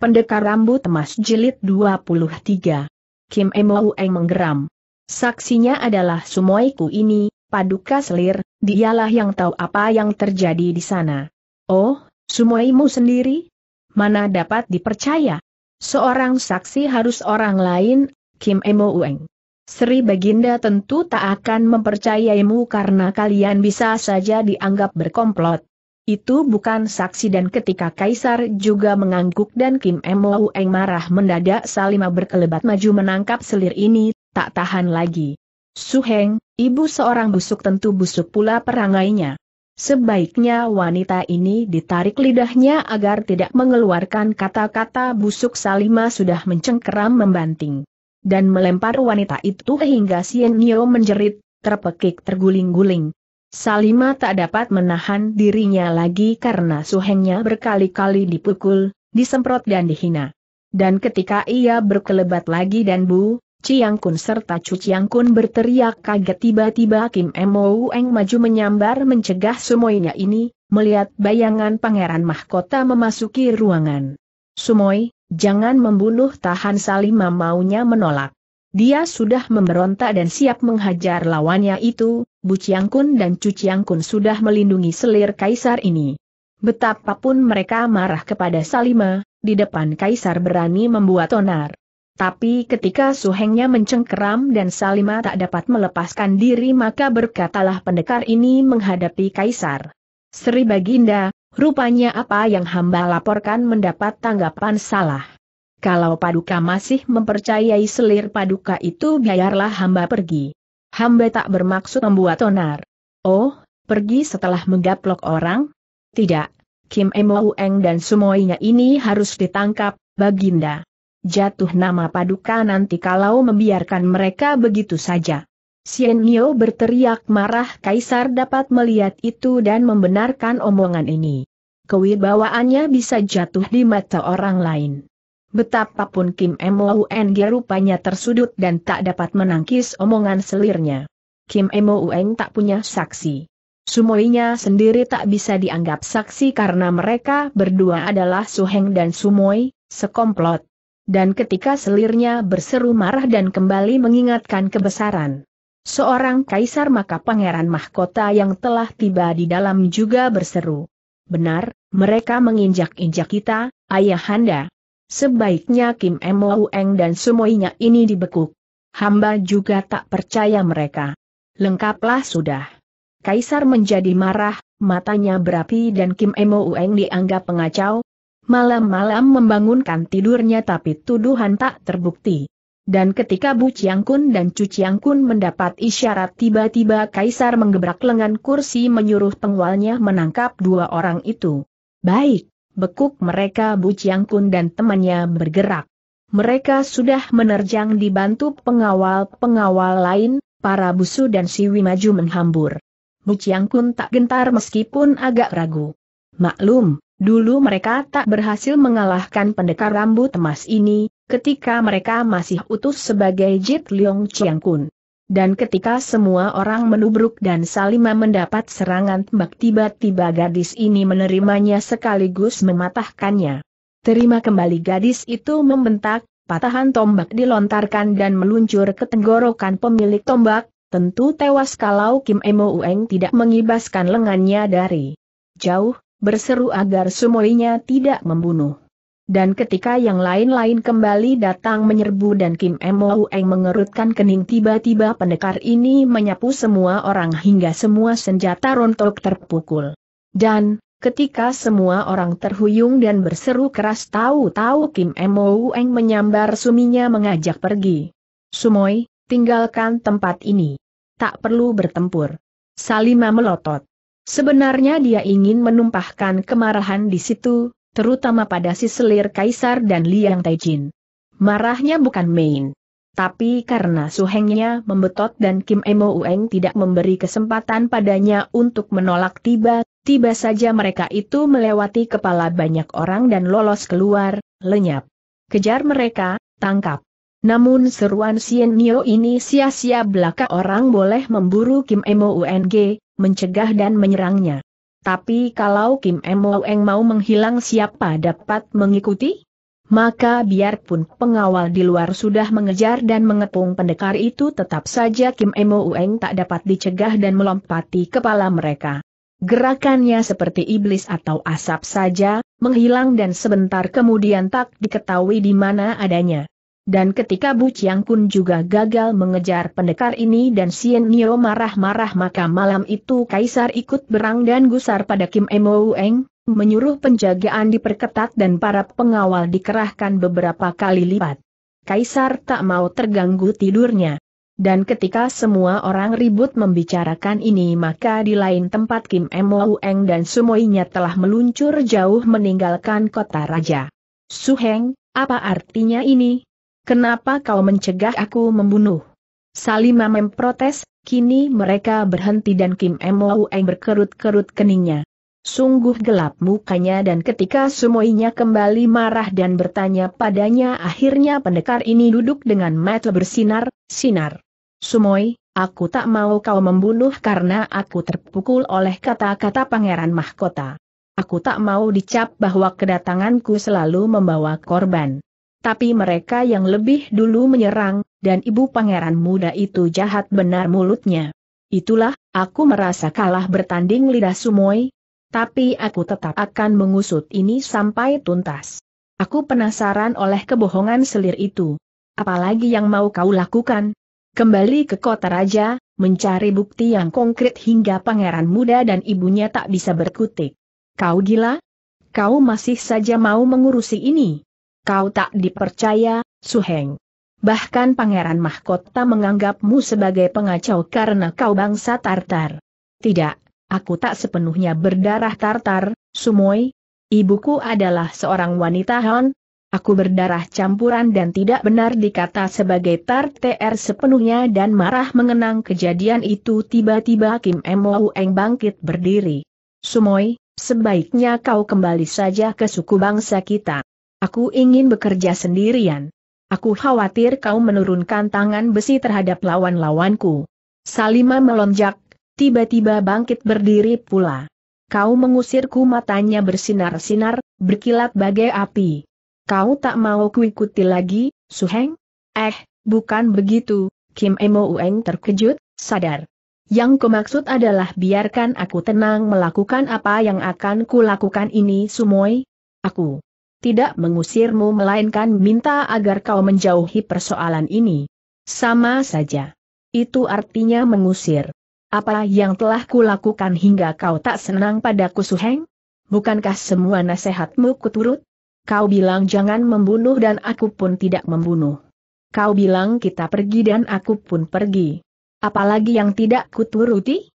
Pendekar Rambut Emas Jilid 23. Kim Emo Eng menggeram. Saksinya adalah sumoiku ini, Paduka Selir, dialah yang tahu apa yang terjadi di sana. Oh, sumoimu sendiri? Mana dapat dipercaya? Seorang saksi harus orang lain, Kim Emo Eng. Sri Baginda tentu tak akan mempercayaimu karena kalian bisa saja dianggap berkomplot. Itu bukan saksi dan ketika Kaisar juga mengangguk dan Kim Mo Eng marah mendadak Salima berkelebat maju menangkap selir ini, tak tahan lagi. Suheng, ibu seorang busuk tentu busuk pula perangainya. Sebaiknya wanita ini ditarik lidahnya agar tidak mengeluarkan kata-kata busuk Salima sudah mencengkeram membanting. Dan melempar wanita itu hingga Sien Nio menjerit, terpekik terguling-guling. Salima tak dapat menahan dirinya lagi karena suhengnya berkali-kali dipukul, disemprot dan dihina. Dan ketika ia berkelebat lagi dan Bu, Ciang Kun serta Chu Ciang Kun berteriak kaget tiba-tiba Kim Mo Eng maju menyambar mencegah semuanya ini, melihat bayangan pangeran mahkota memasuki ruangan. Sumoy, jangan membunuh tahan Salima maunya menolak. Dia sudah memberontak dan siap menghajar lawannya itu, Bu Kun dan Cu Kun sudah melindungi selir kaisar ini. Betapapun mereka marah kepada Salima, di depan kaisar berani membuat onar. Tapi ketika suhengnya mencengkeram dan Salima tak dapat melepaskan diri maka berkatalah pendekar ini menghadapi kaisar. Sri Baginda, rupanya apa yang hamba laporkan mendapat tanggapan salah. Kalau paduka masih mempercayai selir paduka itu biarlah hamba pergi. Hamba tak bermaksud membuat onar. Oh, pergi setelah menggaplok orang? Tidak, Kim Eng dan semuanya ini harus ditangkap, Baginda. Jatuh nama paduka nanti kalau membiarkan mereka begitu saja. Sien Nio berteriak marah Kaisar dapat melihat itu dan membenarkan omongan ini. Kewibawaannya bisa jatuh di mata orang lain. Betapapun Kim M. Eng rupanya tersudut dan tak dapat menangkis omongan selirnya. Kim M. Eng tak punya saksi. Sumoinya sendiri tak bisa dianggap saksi karena mereka berdua adalah Suheng dan Sumoi, sekomplot. Dan ketika selirnya berseru marah dan kembali mengingatkan kebesaran seorang kaisar maka pangeran mahkota yang telah tiba di dalam juga berseru. Benar, mereka menginjak-injak kita, ayahanda. Sebaiknya Kim Emoueng dan semuanya ini dibekuk. Hamba juga tak percaya mereka. Lengkaplah sudah. Kaisar menjadi marah, matanya berapi dan Kim Emoueng dianggap pengacau. Malam-malam membangunkan tidurnya tapi tuduhan tak terbukti. Dan ketika Bu Chiang dan Cu Chiang mendapat isyarat tiba-tiba Kaisar menggebrak lengan kursi menyuruh pengualnya menangkap dua orang itu. Baik, Bekuk mereka Bu Chiang Kun dan temannya bergerak. Mereka sudah menerjang dibantu pengawal-pengawal lain, para busu dan siwi maju menghambur. Bu Chiang Kun tak gentar meskipun agak ragu. Maklum, dulu mereka tak berhasil mengalahkan pendekar rambut emas ini, ketika mereka masih utuh sebagai Jit Leong Chiang Kun. Dan ketika semua orang menubruk dan Salima mendapat serangan tembak tiba-tiba gadis ini menerimanya sekaligus mematahkannya. Terima kembali gadis itu membentak, patahan tombak dilontarkan dan meluncur ke tenggorokan pemilik tombak, tentu tewas kalau Kim Emo Ueng tidak mengibaskan lengannya dari jauh, berseru agar sumoinya tidak membunuh. Dan ketika yang lain-lain kembali datang menyerbu dan Kim Mo-eng mengerutkan kening tiba-tiba pendekar ini menyapu semua orang hingga semua senjata rontok terpukul. Dan, ketika semua orang terhuyung dan berseru keras tahu-tahu Kim Mo-eng menyambar suminya mengajak pergi. Sumoy, tinggalkan tempat ini. Tak perlu bertempur. Salima melotot. Sebenarnya dia ingin menumpahkan kemarahan di situ, terutama pada si selir Kaisar dan Liang Taijin. Marahnya bukan main. Tapi karena suhengnya membetot dan Kim Emo Ueng tidak memberi kesempatan padanya untuk menolak tiba-tiba saja mereka itu melewati kepala banyak orang dan lolos keluar, lenyap. Kejar mereka, tangkap. Namun seruan Sien Nio ini sia-sia belaka orang boleh memburu Kim Emo ueng, mencegah dan menyerangnya. Tapi kalau Kim Emoeng mau menghilang siapa dapat mengikuti? Maka biarpun pengawal di luar sudah mengejar dan mengepung pendekar itu tetap saja Kim Emoeng tak dapat dicegah dan melompati kepala mereka. Gerakannya seperti iblis atau asap saja, menghilang dan sebentar kemudian tak diketahui di mana adanya. Dan ketika Bu Chiang Kun juga gagal mengejar pendekar ini dan Sien Nio marah-marah maka malam itu Kaisar ikut berang dan gusar pada Kim Emo Eng, menyuruh penjagaan diperketat dan para pengawal dikerahkan beberapa kali lipat. Kaisar tak mau terganggu tidurnya. Dan ketika semua orang ribut membicarakan ini maka di lain tempat Kim Emo Eng dan semuanya telah meluncur jauh meninggalkan kota raja. Suheng, apa artinya ini? Kenapa kau mencegah aku membunuh? Salima memprotes, kini mereka berhenti dan Kim Emoueng berkerut-kerut keningnya. Sungguh gelap mukanya dan ketika semuanya kembali marah dan bertanya padanya akhirnya pendekar ini duduk dengan mata bersinar, sinar. Sumoy, aku tak mau kau membunuh karena aku terpukul oleh kata-kata pangeran mahkota. Aku tak mau dicap bahwa kedatanganku selalu membawa korban tapi mereka yang lebih dulu menyerang, dan ibu pangeran muda itu jahat benar mulutnya. Itulah, aku merasa kalah bertanding lidah Sumoi. tapi aku tetap akan mengusut ini sampai tuntas. Aku penasaran oleh kebohongan selir itu. Apalagi yang mau kau lakukan? Kembali ke kota raja, mencari bukti yang konkret hingga pangeran muda dan ibunya tak bisa berkutik. Kau gila? Kau masih saja mau mengurusi ini? kau tak dipercaya, Suheng. Bahkan Pangeran Mahkota menganggapmu sebagai pengacau karena kau bangsa Tartar. Tidak, aku tak sepenuhnya berdarah Tartar, Sumoy. Ibuku adalah seorang wanita Han. Aku berdarah campuran dan tidak benar dikata sebagai Tartar sepenuhnya dan marah mengenang kejadian itu tiba-tiba Kim Mo Eng bangkit berdiri. Sumoy, sebaiknya kau kembali saja ke suku bangsa kita. Aku ingin bekerja sendirian. Aku khawatir kau menurunkan tangan besi terhadap lawan-lawanku. Salima melonjak, tiba-tiba bangkit berdiri pula. Kau mengusirku matanya bersinar-sinar, berkilat bagai api. Kau tak mau kuikuti lagi, Suheng? Eh, bukan begitu, Kim Emo Ueng terkejut, sadar. Yang kumaksud adalah biarkan aku tenang melakukan apa yang akan kulakukan ini Sumoy. Aku tidak mengusirmu melainkan minta agar kau menjauhi persoalan ini. Sama saja. Itu artinya mengusir. Apa yang telah kulakukan hingga kau tak senang padaku Suheng? Bukankah semua nasihatmu kuturut? Kau bilang jangan membunuh dan aku pun tidak membunuh. Kau bilang kita pergi dan aku pun pergi. Apalagi yang tidak kuturuti?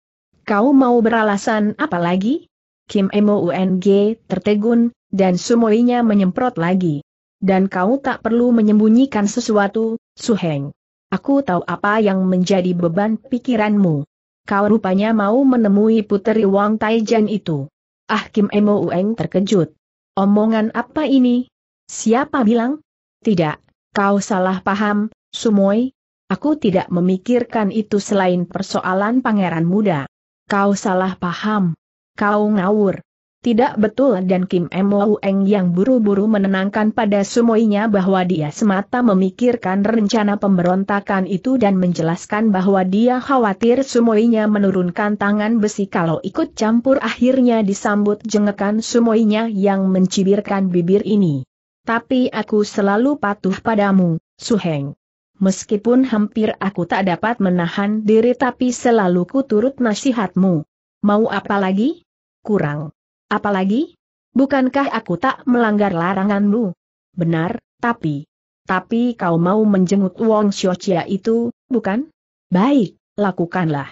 Kau mau beralasan apalagi? Kim Mo UNG tertegun, dan sumoinya menyemprot lagi. Dan kau tak perlu menyembunyikan sesuatu, Suheng. Aku tahu apa yang menjadi beban pikiranmu. Kau rupanya mau menemui puteri Wang Taijan itu. Ah Kim Emo Ueng terkejut. Omongan apa ini? Siapa bilang? Tidak, kau salah paham, Sumoy. Aku tidak memikirkan itu selain persoalan pangeran muda. Kau salah paham. Kau ngawur. Tidak betul dan Kim M. Eng yang buru-buru menenangkan pada semuanya bahwa dia semata memikirkan rencana pemberontakan itu dan menjelaskan bahwa dia khawatir semuanya menurunkan tangan besi kalau ikut campur akhirnya disambut jengekan semuanya yang mencibirkan bibir ini. Tapi aku selalu patuh padamu, Su Heng. Meskipun hampir aku tak dapat menahan diri tapi selalu ku turut nasihatmu. Mau apa lagi? Kurang. Apalagi? Bukankah aku tak melanggar laranganmu? Benar, tapi... Tapi kau mau menjenguk Wong Xiochia itu, bukan? Baik, lakukanlah.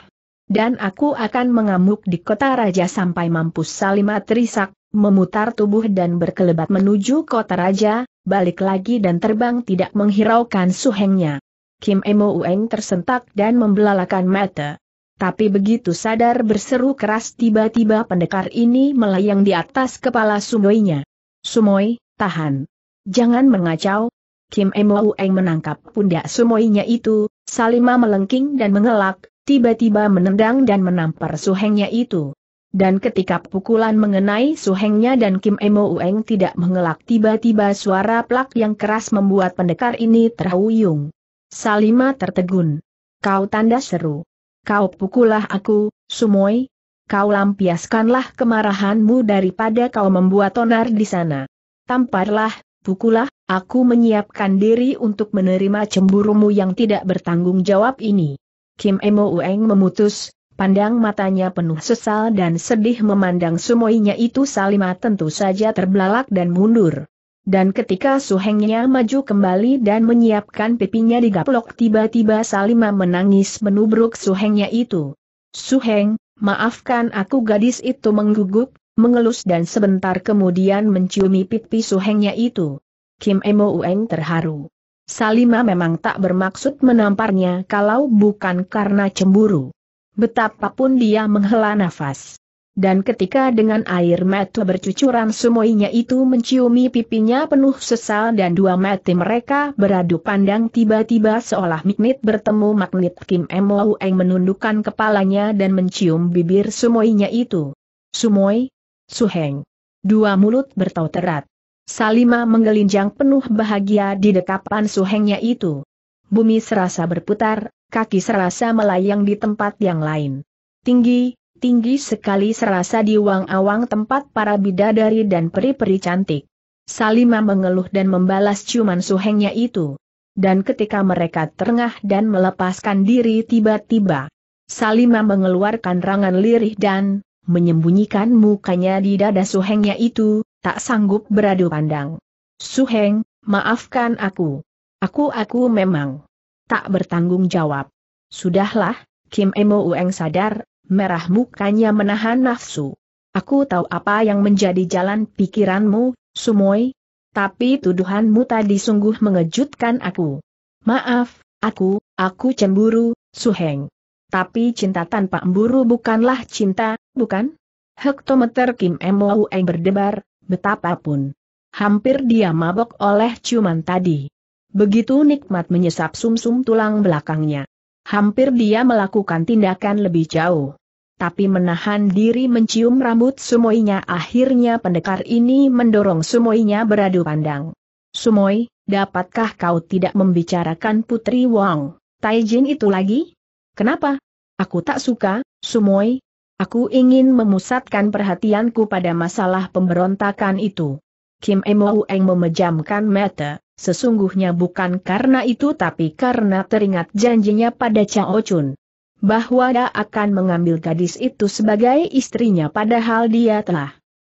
Dan aku akan mengamuk di kota raja sampai mampus Salima terisak, memutar tubuh dan berkelebat menuju kota raja, balik lagi dan terbang tidak menghiraukan suhengnya. Kim Emo Ueng tersentak dan membelalakan mata. Tapi begitu sadar berseru keras tiba-tiba pendekar ini melayang di atas kepala Sumoinya. Sumoy, tahan. Jangan mengacau. Kim Eng menangkap pundak Sumoinya itu, Salima melengking dan mengelak, tiba-tiba menendang dan menampar suhengnya itu. Dan ketika pukulan mengenai suhengnya dan Kim Eng tidak mengelak tiba-tiba suara plak yang keras membuat pendekar ini terhuyung. Salima tertegun. Kau tanda seru kau pukulah aku, Sumoi, kau lampiaskanlah kemarahanmu daripada kau membuat onar di sana. Tamparlah, pukulah, aku menyiapkan diri untuk menerima cemburumu yang tidak bertanggung jawab ini. Kim Emo Ueng memutus, pandang matanya penuh sesal dan sedih memandang sumoinya itu Salima tentu saja terbelalak dan mundur. Dan ketika suhengnya maju kembali dan menyiapkan pipinya di gaplok, tiba-tiba Salima menangis menubruk suhengnya itu. Suheng, maafkan aku gadis itu mengguguk, mengelus dan sebentar kemudian menciumi pipi suhengnya itu. Kim Emo Ueng terharu. Salima memang tak bermaksud menamparnya kalau bukan karena cemburu. Betapapun dia menghela nafas dan ketika dengan air mata bercucuran semuanya itu menciumi pipinya penuh sesal dan dua mata mereka beradu pandang tiba-tiba seolah magnet bertemu magnet Kim Emou Eng menundukkan kepalanya dan mencium bibir semuanya itu. Sumoy, Suheng. Dua mulut terat Salima menggelinjang penuh bahagia di dekapan Suhengnya itu. Bumi serasa berputar, kaki serasa melayang di tempat yang lain. Tinggi, tinggi sekali serasa di wang-awang tempat para bidadari dan peri-peri cantik. Salima mengeluh dan membalas ciuman suhengnya itu. Dan ketika mereka terengah dan melepaskan diri tiba-tiba, Salima mengeluarkan rangan lirih dan menyembunyikan mukanya di dada suhengnya itu, tak sanggup beradu pandang. Suheng, maafkan aku. Aku-aku memang tak bertanggung jawab. Sudahlah, Kim Emo Ueng sadar, merah mukanya menahan nafsu. Aku tahu apa yang menjadi jalan pikiranmu, Sumoy. Tapi tuduhanmu tadi sungguh mengejutkan aku. Maaf, aku, aku cemburu, Suheng. Tapi cinta tanpa emburu bukanlah cinta, bukan? Hektometer Kim Moe berdebar, betapapun. Hampir dia mabok oleh ciuman tadi. Begitu nikmat menyesap sumsum -sum tulang belakangnya. Hampir dia melakukan tindakan lebih jauh tapi menahan diri mencium rambut Sumoinya akhirnya pendekar ini mendorong Sumoinya beradu pandang. Sumoi, dapatkah kau tidak membicarakan Putri Wang, Taijin itu lagi? Kenapa? Aku tak suka, Sumoi. Aku ingin memusatkan perhatianku pada masalah pemberontakan itu. Kim Eng memejamkan mata, sesungguhnya bukan karena itu tapi karena teringat janjinya pada Chao Chun bahwa dia akan mengambil gadis itu sebagai istrinya padahal dia telah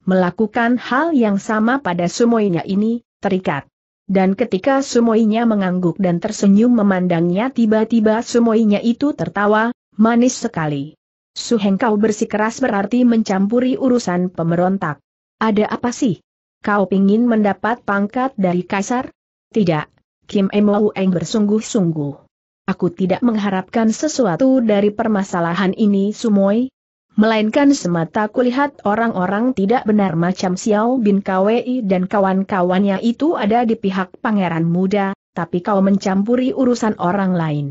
melakukan hal yang sama pada sumoinya ini, terikat. Dan ketika sumoinya mengangguk dan tersenyum memandangnya tiba-tiba sumoinya itu tertawa, manis sekali. Suheng kau bersikeras berarti mencampuri urusan pemberontak. Ada apa sih? Kau pingin mendapat pangkat dari kaisar? Tidak. Kim Eng bersungguh-sungguh aku tidak mengharapkan sesuatu dari permasalahan ini Sumoi. Melainkan semata kulihat orang-orang tidak benar macam Xiao bin Kwei dan kawan-kawannya itu ada di pihak pangeran muda, tapi kau mencampuri urusan orang lain.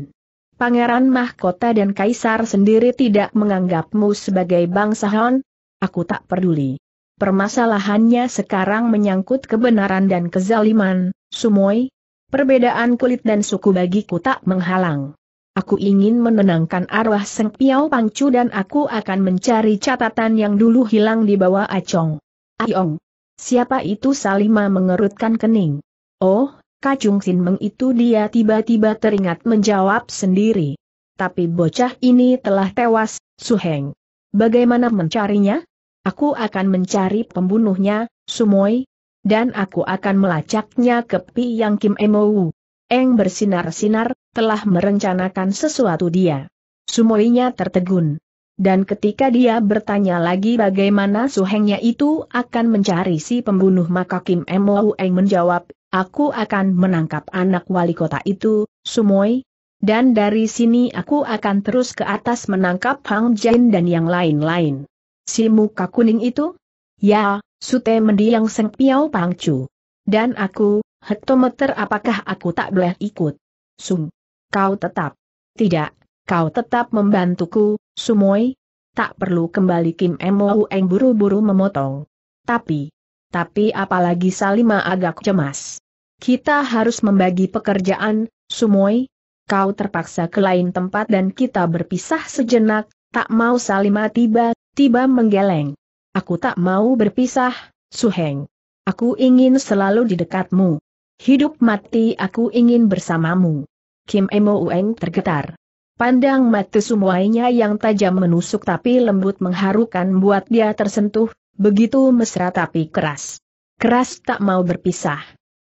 Pangeran Mahkota dan Kaisar sendiri tidak menganggapmu sebagai bangsawan? Aku tak peduli. Permasalahannya sekarang menyangkut kebenaran dan kezaliman, Sumoi, Perbedaan kulit dan suku bagiku tak menghalang. Aku ingin menenangkan arwah Seng Piao Pangcu dan aku akan mencari catatan yang dulu hilang di bawah Acong. Ayong, Siapa itu Salima mengerutkan kening. Oh, Kacung Sin Meng itu dia tiba-tiba teringat menjawab sendiri. Tapi bocah ini telah tewas, Su Heng. Bagaimana mencarinya? Aku akan mencari pembunuhnya, Sumoy, dan aku akan melacaknya ke Pi Yang Kim Emou. Eng bersinar-sinar, telah merencanakan sesuatu dia. Sumoinya tertegun. Dan ketika dia bertanya lagi bagaimana suhengnya itu akan mencari si pembunuh maka Kim Emou Eng menjawab, aku akan menangkap anak wali kota itu, Sumoi. Dan dari sini aku akan terus ke atas menangkap Hang Jin dan yang lain-lain. Si muka kuning itu? Ya, Sute mendiang Seng Piao Pangcu. Dan aku, hektometer apakah aku tak boleh ikut? Sum. Kau tetap. Tidak, kau tetap membantuku, Sumoi. Tak perlu kembali Kim Emo Eng buru-buru memotong. Tapi, tapi apalagi Salima agak cemas. Kita harus membagi pekerjaan, Sumoi. Kau terpaksa ke lain tempat dan kita berpisah sejenak, tak mau Salima tiba-tiba menggeleng. Aku tak mau berpisah, Su Heng. Aku ingin selalu di dekatmu. Hidup mati aku ingin bersamamu. Kim Emo Ueng tergetar. Pandang mata semuanya yang tajam menusuk tapi lembut mengharukan buat dia tersentuh, begitu mesra tapi keras. Keras tak mau berpisah.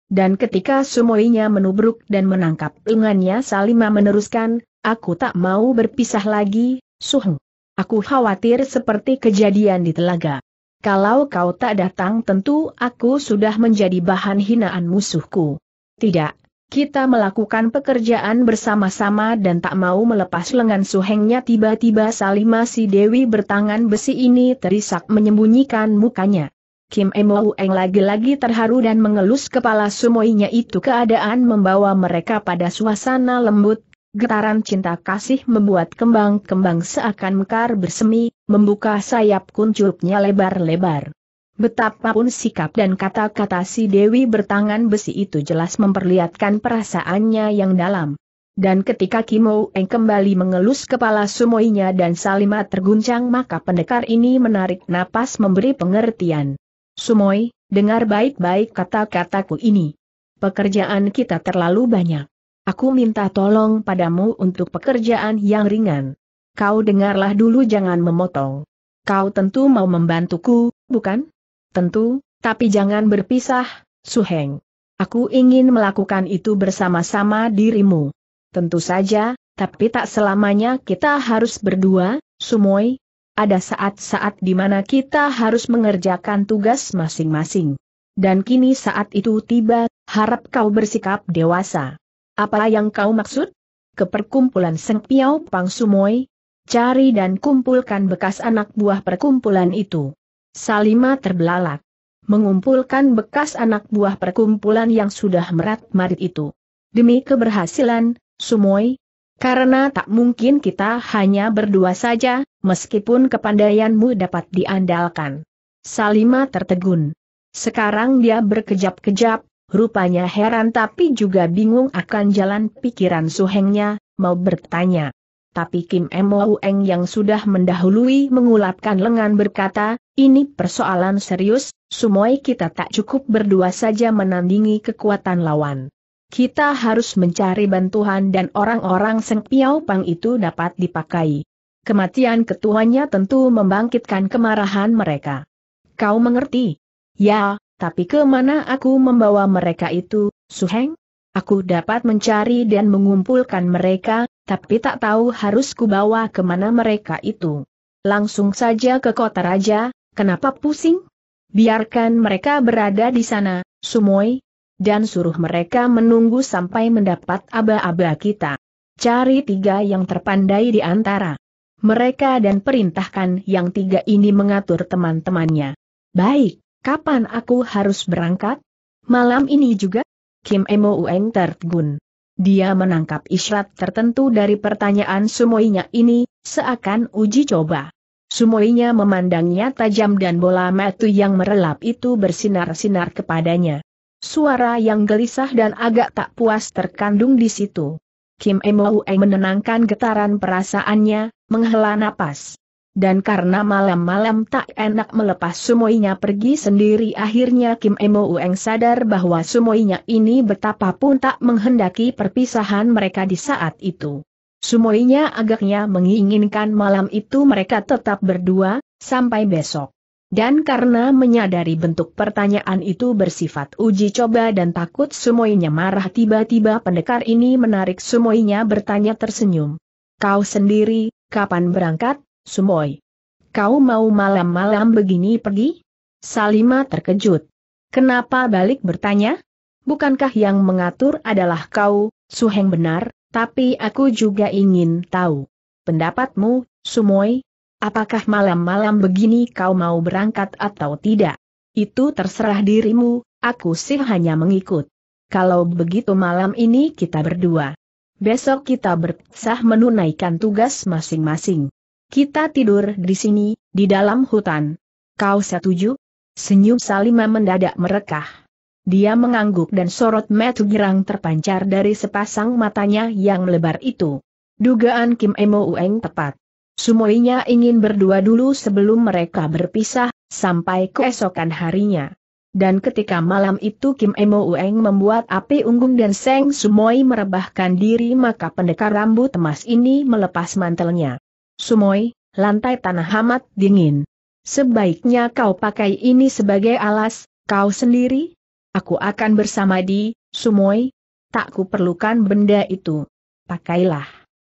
Dan ketika sumoinya menubruk dan menangkap lengannya Salima meneruskan, aku tak mau berpisah lagi, Suheng. Aku khawatir seperti kejadian di telaga. Kalau kau tak datang tentu aku sudah menjadi bahan hinaan musuhku. Tidak, kita melakukan pekerjaan bersama-sama dan tak mau melepas lengan suhengnya tiba-tiba Salima si Dewi bertangan besi ini terisak menyembunyikan mukanya. Kim Emou Eng lagi-lagi terharu dan mengelus kepala sumoinya itu keadaan membawa mereka pada suasana lembut Getaran cinta kasih membuat kembang-kembang seakan mekar bersemi, membuka sayap kuncupnya lebar-lebar. Betapapun sikap dan kata-kata si Dewi bertangan besi itu jelas memperlihatkan perasaannya yang dalam. Dan ketika Kimo Eng kembali mengelus kepala sumoinya dan Salima terguncang maka pendekar ini menarik napas memberi pengertian. Sumoi, dengar baik-baik kata-kataku ini. Pekerjaan kita terlalu banyak. Aku minta tolong padamu untuk pekerjaan yang ringan. Kau dengarlah dulu jangan memotong. Kau tentu mau membantuku, bukan? Tentu, tapi jangan berpisah, Suheng. Aku ingin melakukan itu bersama-sama dirimu. Tentu saja, tapi tak selamanya kita harus berdua, Sumoy. Ada saat-saat di mana kita harus mengerjakan tugas masing-masing. Dan kini saat itu tiba, harap kau bersikap dewasa. Apa yang kau maksud? Ke perkumpulan Seng Piao Pang Sumoy? Cari dan kumpulkan bekas anak buah perkumpulan itu. Salima terbelalak. Mengumpulkan bekas anak buah perkumpulan yang sudah merat-marit itu. Demi keberhasilan, Sumoy, karena tak mungkin kita hanya berdua saja, meskipun kepandaianmu dapat diandalkan. Salima tertegun. Sekarang dia berkejap-kejap, rupanya heran tapi juga bingung akan jalan pikiran suhengnya, mau bertanya. Tapi Kim Eng yang sudah mendahului mengulapkan lengan berkata, ini persoalan serius, Semua kita tak cukup berdua saja menandingi kekuatan lawan. Kita harus mencari bantuan dan orang-orang Seng Piao Pang itu dapat dipakai. Kematian ketuanya tentu membangkitkan kemarahan mereka. Kau mengerti? Ya, tapi kemana aku membawa mereka itu, Su Heng? Aku dapat mencari dan mengumpulkan mereka, tapi tak tahu harus kubawa kemana mereka itu. Langsung saja ke kota raja, kenapa pusing? Biarkan mereka berada di sana, Sumoy, dan suruh mereka menunggu sampai mendapat aba-aba kita. Cari tiga yang terpandai di antara mereka dan perintahkan yang tiga ini mengatur teman-temannya. Baik. Kapan aku harus berangkat? Malam ini juga? Kim Emo Ueng tertegun. Dia menangkap isyarat tertentu dari pertanyaan sumoinya ini, seakan uji coba. Sumoinya memandangnya tajam dan bola metu yang merelap itu bersinar-sinar kepadanya. Suara yang gelisah dan agak tak puas terkandung di situ. Kim Ueng menenangkan getaran perasaannya, menghela napas dan karena malam-malam tak enak melepas sumoinya pergi sendiri akhirnya Kim Emo Ueng sadar bahwa sumoinya ini betapapun tak menghendaki perpisahan mereka di saat itu. Sumoinya agaknya menginginkan malam itu mereka tetap berdua, sampai besok. Dan karena menyadari bentuk pertanyaan itu bersifat uji coba dan takut sumoinya marah tiba-tiba pendekar ini menarik sumoinya bertanya tersenyum. Kau sendiri, kapan berangkat? Sumoy. Kau mau malam-malam begini pergi? Salima terkejut. Kenapa balik bertanya? Bukankah yang mengatur adalah kau, Suheng benar, tapi aku juga ingin tahu. Pendapatmu, Sumoy, apakah malam-malam begini kau mau berangkat atau tidak? Itu terserah dirimu, aku sih hanya mengikut. Kalau begitu malam ini kita berdua. Besok kita berpisah menunaikan tugas masing-masing. Kita tidur di sini, di dalam hutan. Kau setuju? Senyum Salima mendadak merekah. Dia mengangguk dan sorot mata girang terpancar dari sepasang matanya yang lebar itu. Dugaan Kim Emo Ueng tepat. Sumoinya ingin berdua dulu sebelum mereka berpisah, sampai keesokan harinya. Dan ketika malam itu Kim Emo Ueng membuat api unggun dan Seng Sumoi merebahkan diri maka pendekar rambut emas ini melepas mantelnya. Sumoi, lantai tanah amat dingin. Sebaiknya kau pakai ini sebagai alas, kau sendiri? Aku akan bersama di, Sumoy. Tak kuperlukan benda itu. Pakailah.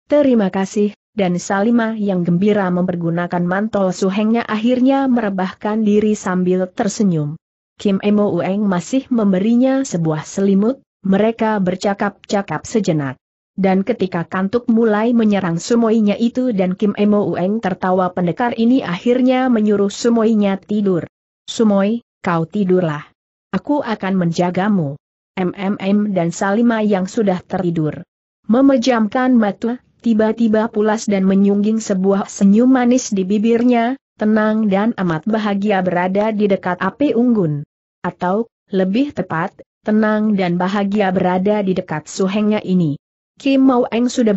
Terima kasih, dan Salima yang gembira mempergunakan mantel suhengnya akhirnya merebahkan diri sambil tersenyum. Kim Emo Ueng masih memberinya sebuah selimut, mereka bercakap-cakap sejenak dan ketika kantuk mulai menyerang sumoinya itu dan Kim Emo Ueng tertawa pendekar ini akhirnya menyuruh sumoinya tidur. Sumoy, kau tidurlah. Aku akan menjagamu. MMM dan Salima yang sudah tertidur. Memejamkan mata, tiba-tiba pulas dan menyungging sebuah senyum manis di bibirnya, tenang dan amat bahagia berada di dekat api unggun. Atau, lebih tepat, tenang dan bahagia berada di dekat suhengnya ini. Kim Mau Eng sudah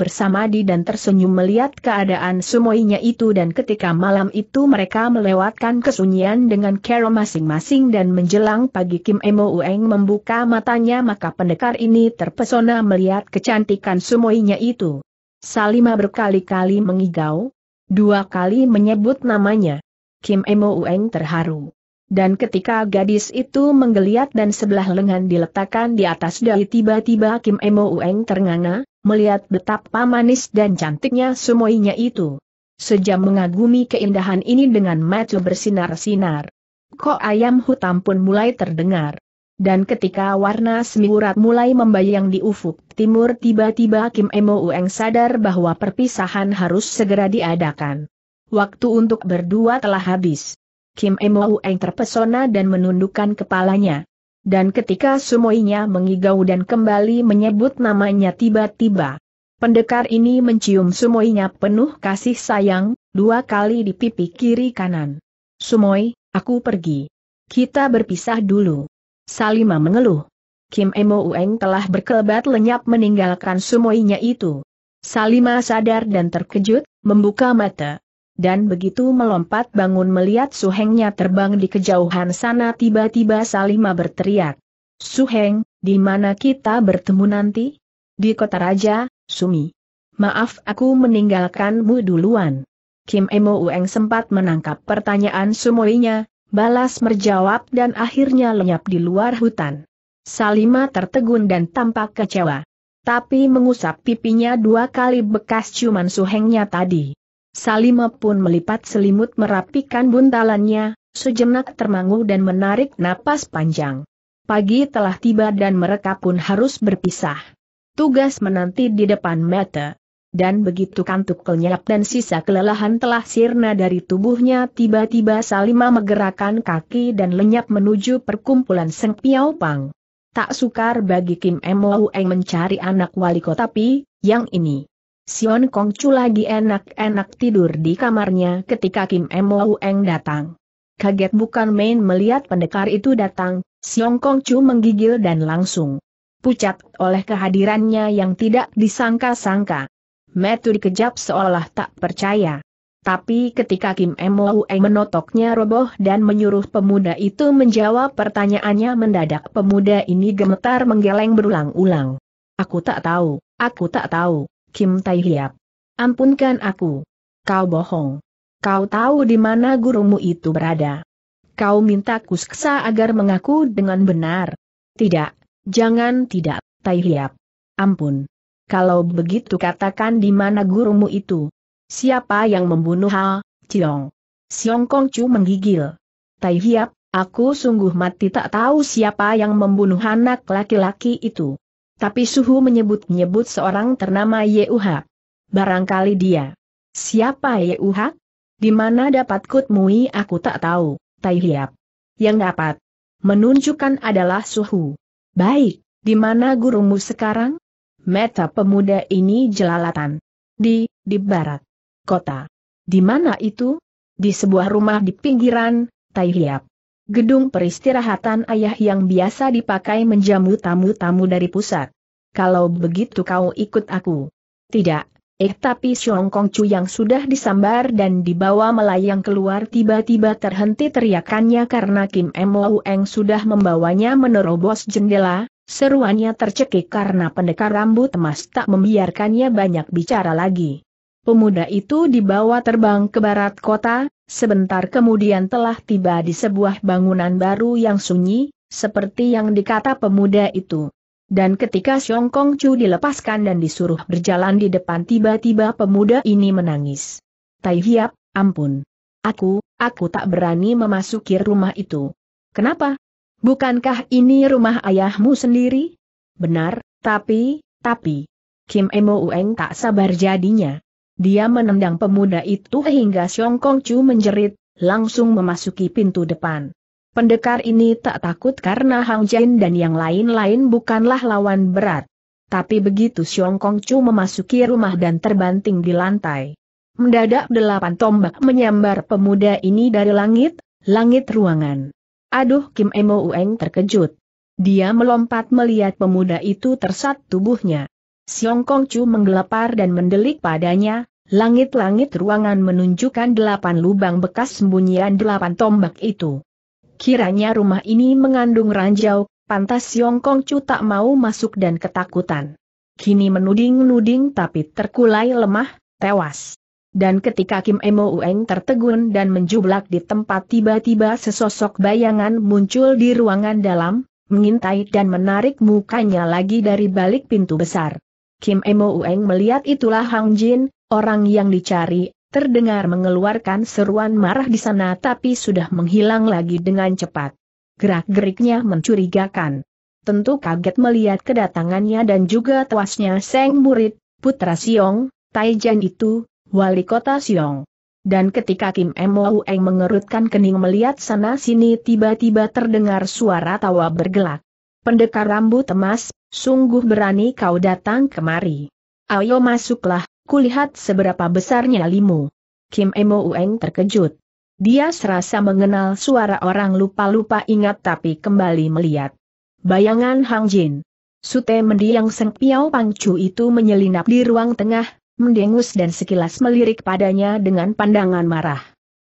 Di dan tersenyum melihat keadaan semuanya itu dan ketika malam itu mereka melewatkan kesunyian dengan kero masing-masing dan menjelang pagi Kim Emo Eng membuka matanya maka pendekar ini terpesona melihat kecantikan semuanya itu. Salima berkali-kali mengigau, dua kali menyebut namanya. Kim Emo Eng terharu. Dan ketika gadis itu menggeliat dan sebelah lengan diletakkan di atas dahi tiba-tiba Kim Emo Ueng ternganga, melihat betapa manis dan cantiknya semuanya itu. Sejam mengagumi keindahan ini dengan mata bersinar-sinar. Kok ayam hutan pun mulai terdengar. Dan ketika warna semiurat mulai membayang di ufuk timur tiba-tiba Kim Emo Ueng sadar bahwa perpisahan harus segera diadakan. Waktu untuk berdua telah habis. Kim Emou Eng terpesona dan menundukkan kepalanya. Dan ketika sumoinya mengigau dan kembali menyebut namanya tiba-tiba. Pendekar ini mencium sumoinya penuh kasih sayang, dua kali di pipi kiri kanan. Sumoi, aku pergi. Kita berpisah dulu. Salima mengeluh. Kim Emo Ueng telah berkelebat lenyap meninggalkan sumoinya itu. Salima sadar dan terkejut, membuka mata dan begitu melompat bangun melihat suhengnya terbang di kejauhan sana tiba-tiba Salima berteriak. Suheng, di mana kita bertemu nanti? Di kota raja, Sumi. Maaf aku meninggalkanmu duluan. Kim Emo Ueng sempat menangkap pertanyaan Sumoinya, balas merjawab dan akhirnya lenyap di luar hutan. Salima tertegun dan tampak kecewa. Tapi mengusap pipinya dua kali bekas ciuman suhengnya tadi. Salima pun melipat selimut merapikan buntalannya, sejenak termangu dan menarik napas panjang. Pagi telah tiba dan mereka pun harus berpisah. Tugas menanti di depan mata. Dan begitu kantuk kelenyap dan sisa kelelahan telah sirna dari tubuhnya tiba-tiba Salima menggerakkan kaki dan lenyap menuju perkumpulan Seng Piao Pang. Tak sukar bagi Kim Eng mencari anak wali kota Pi, yang ini. Sion Kongcu lagi enak-enak tidur di kamarnya ketika Kim Mo Eng datang. Kaget bukan main melihat pendekar itu datang, Sion Kongcu menggigil dan langsung pucat oleh kehadirannya yang tidak disangka-sangka. Metu dikejap seolah tak percaya. Tapi ketika Kim Mo Eng menotoknya roboh dan menyuruh pemuda itu menjawab pertanyaannya mendadak pemuda ini gemetar menggeleng berulang-ulang. Aku tak tahu, aku tak tahu. Kim Tai Hiap. Ampunkan aku. Kau bohong. Kau tahu di mana gurumu itu berada. Kau minta kusksa agar mengaku dengan benar. Tidak, jangan tidak, Tai Hiap. Ampun. Kalau begitu katakan di mana gurumu itu. Siapa yang membunuh Ha, Ciong? Siong Kong Chu menggigil. Tai Hiap, aku sungguh mati tak tahu siapa yang membunuh anak laki-laki itu. Tapi Suhu menyebut-nyebut seorang ternama Yehuha. Barangkali dia. Siapa Yehuha? Di mana dapat kutmui aku tak tahu, Tai Yang dapat menunjukkan adalah Suhu. Baik, di mana gurumu sekarang? Meta pemuda ini jelalatan. Di, di barat. Kota. Di mana itu? Di sebuah rumah di pinggiran, Tai gedung peristirahatan ayah yang biasa dipakai menjamu tamu-tamu dari pusat. Kalau begitu kau ikut aku. Tidak, eh tapi Siong Kong Chu yang sudah disambar dan dibawa melayang keluar tiba-tiba terhenti teriakannya karena Kim Mo Eng sudah membawanya menerobos jendela, seruannya tercekik karena pendekar rambut emas tak membiarkannya banyak bicara lagi. Pemuda itu dibawa terbang ke barat kota, sebentar kemudian telah tiba di sebuah bangunan baru yang sunyi, seperti yang dikata pemuda itu. Dan ketika Xiong Kong Chu dilepaskan dan disuruh berjalan di depan tiba-tiba pemuda ini menangis. Tai Hiap, ampun. Aku, aku tak berani memasuki rumah itu. Kenapa? Bukankah ini rumah ayahmu sendiri? Benar, tapi, tapi. Kim Emo Ueng tak sabar jadinya. Dia menendang pemuda itu hingga Xiong Kong Chu menjerit, langsung memasuki pintu depan. Pendekar ini tak takut karena Hang Jin dan yang lain-lain bukanlah lawan berat. Tapi begitu Xiong Kong Chu memasuki rumah dan terbanting di lantai. Mendadak delapan tombak menyambar pemuda ini dari langit, langit ruangan. Aduh Kim Emo Ueng terkejut. Dia melompat melihat pemuda itu tersat tubuhnya. Siong Kong Chu menggelapar dan mendelik padanya, langit-langit ruangan menunjukkan delapan lubang bekas sembunyian delapan tombak itu. Kiranya rumah ini mengandung ranjau, pantas Siong Kong Chu tak mau masuk dan ketakutan. Kini menuding-nuding tapi terkulai lemah, tewas. Dan ketika Kim Emo Ueng tertegun dan menjublak di tempat tiba-tiba sesosok bayangan muncul di ruangan dalam, mengintai dan menarik mukanya lagi dari balik pintu besar. Kim Emo Ueng melihat itulah Hang Jin, orang yang dicari, terdengar mengeluarkan seruan marah di sana tapi sudah menghilang lagi dengan cepat. Gerak-geriknya mencurigakan. Tentu kaget melihat kedatangannya dan juga tuasnya Seng Murid, Putra Siong, Taijan itu, wali kota Siong. Dan ketika Kim Emo Ueng mengerutkan kening melihat sana-sini tiba-tiba terdengar suara tawa bergelak. Pendekar rambut emas, sungguh berani kau datang kemari. Ayo masuklah, kulihat seberapa besarnya limu. Kim Emo Ueng terkejut. Dia serasa mengenal suara orang lupa-lupa ingat tapi kembali melihat. Bayangan Hang Jin. Sute mendiang Seng Piao Pangcu itu menyelinap di ruang tengah, mendengus dan sekilas melirik padanya dengan pandangan marah.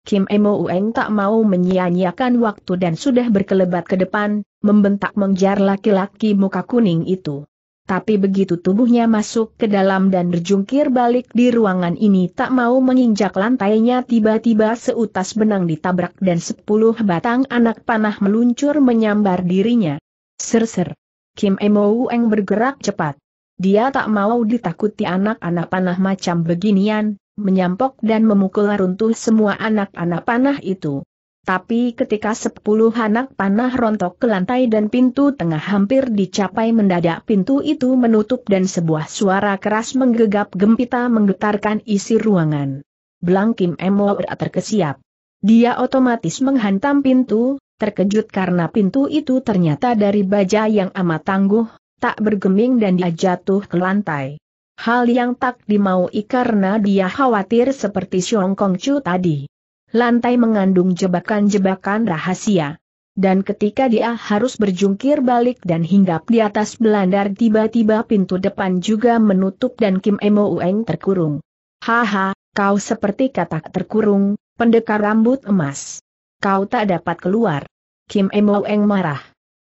Kim Emo Ueng tak mau menyia-nyiakan waktu dan sudah berkelebat ke depan, membentak mengjar laki-laki muka kuning itu. Tapi begitu tubuhnya masuk ke dalam dan berjungkir balik di ruangan ini tak mau menginjak lantainya tiba-tiba seutas benang ditabrak dan sepuluh batang anak panah meluncur menyambar dirinya. Ser-ser. Kim Emo Ueng bergerak cepat. Dia tak mau ditakuti anak-anak panah macam beginian, menyampok dan memukul runtuh semua anak-anak panah itu. Tapi ketika sepuluh anak panah rontok ke lantai dan pintu tengah hampir dicapai mendadak pintu itu menutup dan sebuah suara keras menggegap gempita menggetarkan isi ruangan. Blangkim Emoer terkesiap. Dia otomatis menghantam pintu, terkejut karena pintu itu ternyata dari baja yang amat tangguh, tak bergeming dan dia jatuh ke lantai hal yang tak dimaui karena dia khawatir seperti Xiong Kong Chu tadi. Lantai mengandung jebakan-jebakan rahasia. Dan ketika dia harus berjungkir balik dan hinggap di atas belandar tiba-tiba pintu depan juga menutup dan Kim Emo Ueng terkurung. Haha, kau seperti katak terkurung, pendekar rambut emas. Kau tak dapat keluar. Kim Emo Ueng marah.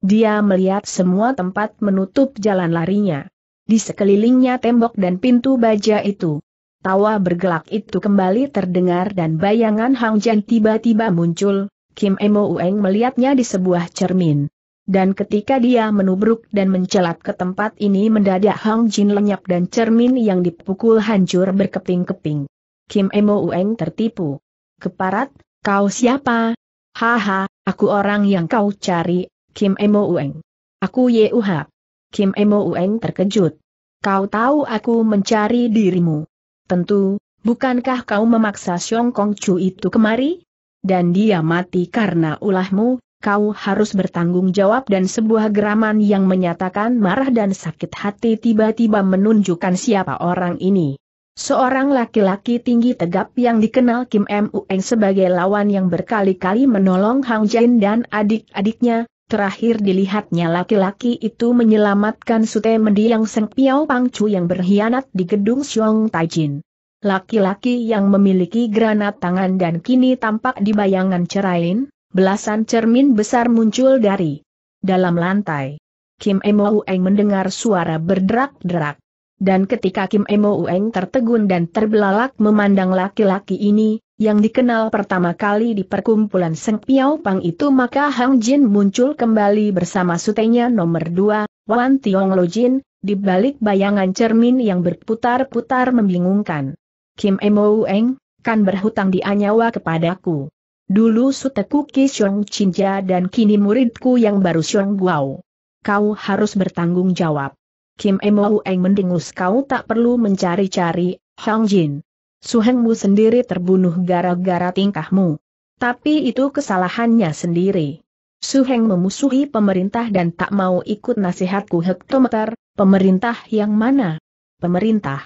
Dia melihat semua tempat menutup jalan larinya di sekelilingnya tembok dan pintu baja itu. Tawa bergelak itu kembali terdengar dan bayangan Hang Jian tiba-tiba muncul, Kim Emo Ueng melihatnya di sebuah cermin. Dan ketika dia menubruk dan mencelat ke tempat ini mendadak Hang Jin lenyap dan cermin yang dipukul hancur berkeping-keping. Kim Emo Ueng tertipu. Keparat, kau siapa? Haha, aku orang yang kau cari, Kim Emo Ueng. Aku Ye Uhab. Kim Emo Ueng terkejut. Kau tahu aku mencari dirimu. Tentu, bukankah kau memaksa Xiong Kong Chu itu kemari? Dan dia mati karena ulahmu, kau harus bertanggung jawab dan sebuah geraman yang menyatakan marah dan sakit hati tiba-tiba menunjukkan siapa orang ini. Seorang laki-laki tinggi tegap yang dikenal Kim M. sebagai lawan yang berkali-kali menolong Hang Jin dan adik-adiknya, Terakhir dilihatnya laki-laki itu menyelamatkan Sute mendiang Seng Piao Pangcu yang berkhianat di gedung Xiong Taijin. Laki-laki yang memiliki granat tangan dan kini tampak di bayangan cerain, belasan cermin besar muncul dari dalam lantai. Kim Emo Ueng mendengar suara berderak-derak. Dan ketika Kim Emo Ueng tertegun dan terbelalak memandang laki-laki ini, yang dikenal pertama kali di perkumpulan Seng Piao Pang itu maka Hang Jin muncul kembali bersama sutenya nomor dua, Wan Tiong Lo Jin, di balik bayangan cermin yang berputar-putar membingungkan. Kim Emo Eng, kan berhutang di Anyawa kepadaku. Dulu suteku Ki Xiong Chinja dan kini muridku yang baru Xiong Guao. Kau harus bertanggung jawab. Kim Emo Eng mendingus kau tak perlu mencari-cari, Hang Jin. Suhengmu sendiri terbunuh gara-gara tingkahmu. Tapi itu kesalahannya sendiri. Suheng memusuhi pemerintah dan tak mau ikut nasihatku hektometer, pemerintah yang mana? Pemerintah.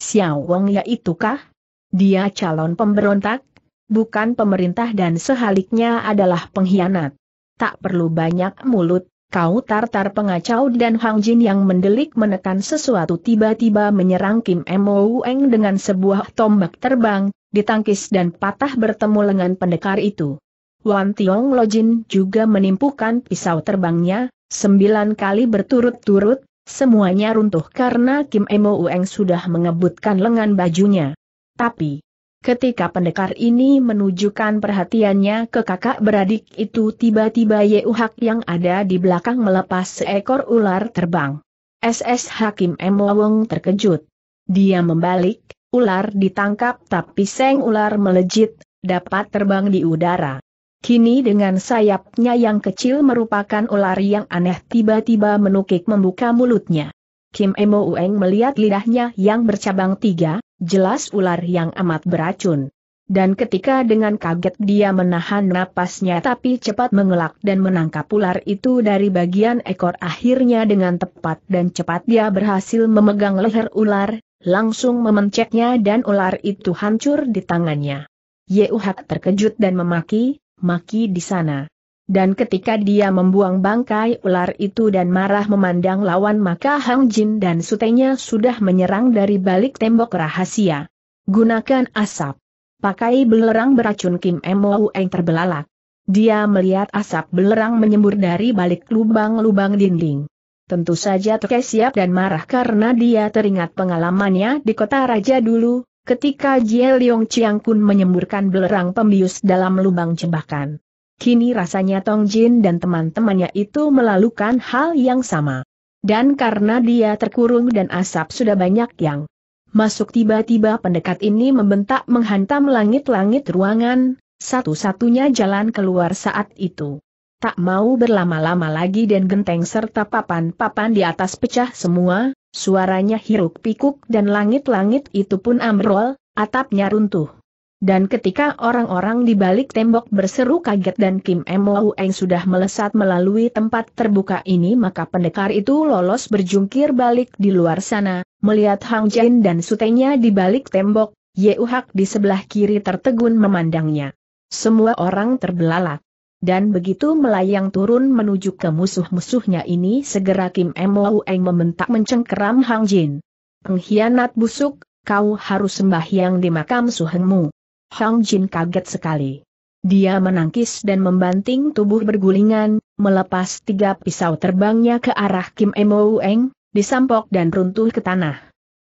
Xiao Wong ya itukah? Dia calon pemberontak, bukan pemerintah dan sehaliknya adalah pengkhianat. Tak perlu banyak mulut, Kau tartar pengacau dan Hang Jin yang mendelik menekan sesuatu tiba-tiba menyerang Kim Mo Eng dengan sebuah tombak terbang, ditangkis dan patah bertemu lengan pendekar itu. Wan Tiong Lojin juga menimpukan pisau terbangnya, sembilan kali berturut-turut, semuanya runtuh karena Kim Mo Eng sudah mengebutkan lengan bajunya. Tapi, Ketika pendekar ini menunjukkan perhatiannya ke kakak beradik itu tiba-tiba Yeuhak yang ada di belakang melepas seekor ular terbang. SS Hakim M. Wawong terkejut. Dia membalik, ular ditangkap tapi seng ular melejit, dapat terbang di udara. Kini dengan sayapnya yang kecil merupakan ular yang aneh tiba-tiba menukik membuka mulutnya. Kim Emo Ueng melihat lidahnya yang bercabang tiga, jelas ular yang amat beracun. Dan ketika dengan kaget dia menahan napasnya tapi cepat mengelak dan menangkap ular itu dari bagian ekor akhirnya dengan tepat dan cepat dia berhasil memegang leher ular, langsung memencetnya dan ular itu hancur di tangannya. Yeuhak terkejut dan memaki, maki di sana. Dan ketika dia membuang bangkai ular itu dan marah memandang lawan maka Hang Jin dan sutenya sudah menyerang dari balik tembok rahasia. Gunakan asap. Pakai belerang beracun Kim Mo yang terbelalak. Dia melihat asap belerang menyembur dari balik lubang-lubang dinding. Tentu saja Toke dan marah karena dia teringat pengalamannya di kota raja dulu, ketika Jie Leong Chiang Kun menyemburkan belerang pembius dalam lubang jebakan. Kini rasanya Tong Jin dan teman-temannya itu melalukan hal yang sama. Dan karena dia terkurung dan asap sudah banyak yang masuk tiba-tiba pendekat ini membentak menghantam langit-langit ruangan, satu-satunya jalan keluar saat itu. Tak mau berlama-lama lagi dan genteng serta papan-papan di atas pecah semua, suaranya hiruk pikuk dan langit-langit itu pun amrol, atapnya runtuh. Dan ketika orang-orang di balik tembok berseru kaget dan Kim M. Eng sudah melesat melalui tempat terbuka ini maka pendekar itu lolos berjungkir balik di luar sana, melihat Hang Jin dan sutenya di balik tembok, Yeu Hak di sebelah kiri tertegun memandangnya. Semua orang terbelalak. Dan begitu melayang turun menuju ke musuh-musuhnya ini segera Kim M. Eng membentak mencengkeram Hang Jin. Pengkhianat busuk, kau harus sembahyang di makam suhengmu. Hang Jin kaget sekali. Dia menangkis dan membanting tubuh bergulingan, melepas tiga pisau terbangnya ke arah Kim Emo Eng, disampok dan runtuh ke tanah.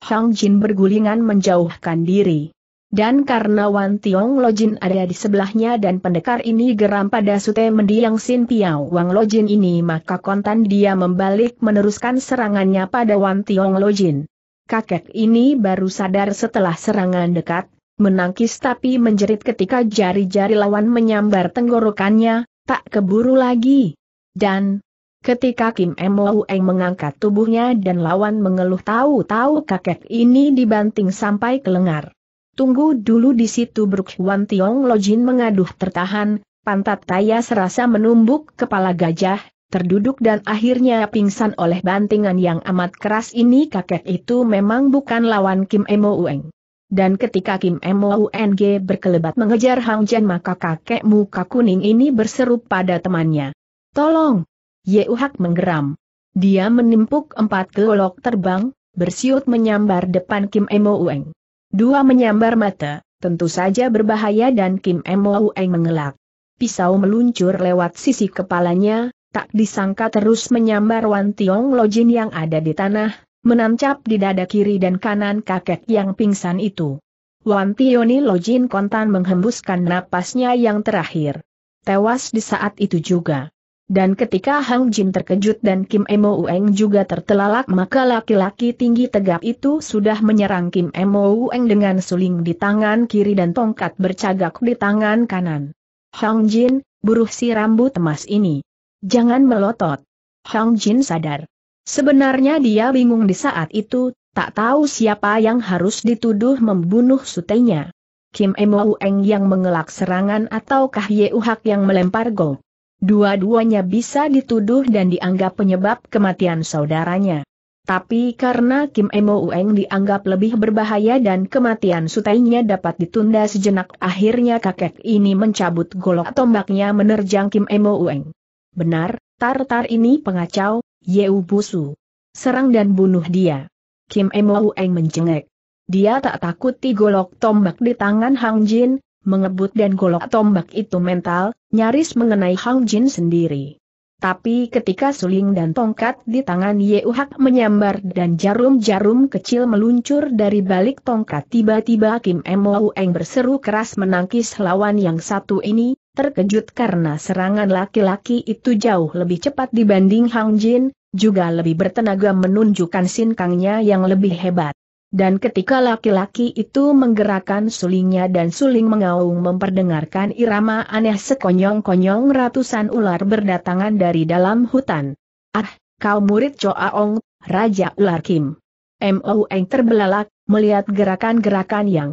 Hang Jin bergulingan menjauhkan diri. Dan karena Wan Tiong Lojin ada di sebelahnya dan pendekar ini geram pada Sute Mendiang Sin Piao Wang Lojin ini maka kontan dia membalik meneruskan serangannya pada Wan Tiong Lojin. Kakek ini baru sadar setelah serangan dekat, menangkis tapi menjerit ketika jari-jari lawan menyambar tenggorokannya, tak keburu lagi. Dan, ketika Kim Mo Eng mengangkat tubuhnya dan lawan mengeluh tahu-tahu kakek ini dibanting sampai kelengar. Tunggu dulu di situ Brook Tiong Lojin mengaduh tertahan, pantat Taya serasa menumbuk kepala gajah, terduduk dan akhirnya pingsan oleh bantingan yang amat keras ini kakek itu memang bukan lawan Kim Emo Ueng. Dan ketika Kim Moung berkelebat mengejar Hang Jen maka kakek muka kuning ini berseru pada temannya. Tolong! Ye Uhak menggeram. Dia menimpuk empat golok terbang, bersiut menyambar depan Kim Moung. Dua menyambar mata, tentu saja berbahaya dan Kim Moung mengelak. Pisau meluncur lewat sisi kepalanya, tak disangka terus menyambar Wan Tiong Lojin yang ada di tanah, menancap di dada kiri dan kanan kakek yang pingsan itu. Wan Tioni Lojin kontan menghembuskan napasnya yang terakhir. Tewas di saat itu juga. Dan ketika Hang Jin terkejut dan Kim Emo Ueng juga tertelalak maka laki-laki tinggi tegap itu sudah menyerang Kim Emo Ueng dengan suling di tangan kiri dan tongkat bercagak di tangan kanan. Hang Jin, buruh si rambut emas ini. Jangan melotot. Hang Jin sadar. Sebenarnya dia bingung di saat itu, tak tahu siapa yang harus dituduh membunuh sutenya. Kim Emo Eng yang mengelak serangan ataukah Ye Uhak yang melempar gol. Dua-duanya bisa dituduh dan dianggap penyebab kematian saudaranya. Tapi karena Kim Emo Ueng dianggap lebih berbahaya dan kematian sutainya dapat ditunda sejenak akhirnya kakek ini mencabut golok tombaknya menerjang Kim Emo Ueng. Benar, Tartar ini pengacau, Busu. Serang dan bunuh dia. Kim Emo Eng mencengek. Dia tak takut ti golok tombak di tangan Hang Jin, mengebut dan golok tombak itu mental, nyaris mengenai Hang Jin sendiri. Tapi ketika suling dan tongkat di tangan Yeu Hak menyambar dan jarum-jarum kecil meluncur dari balik tongkat tiba-tiba Kim Emo Eng berseru keras menangkis lawan yang satu ini, terkejut karena serangan laki-laki itu jauh lebih cepat dibanding Hang Jin, juga lebih bertenaga menunjukkan sinkangnya yang lebih hebat. Dan ketika laki-laki itu menggerakkan sulingnya dan suling mengaung memperdengarkan irama aneh sekonyong-konyong ratusan ular berdatangan dari dalam hutan. Ah, kau murid Choaong, Raja Ular Kim. Eng terbelalak, melihat gerakan-gerakan yang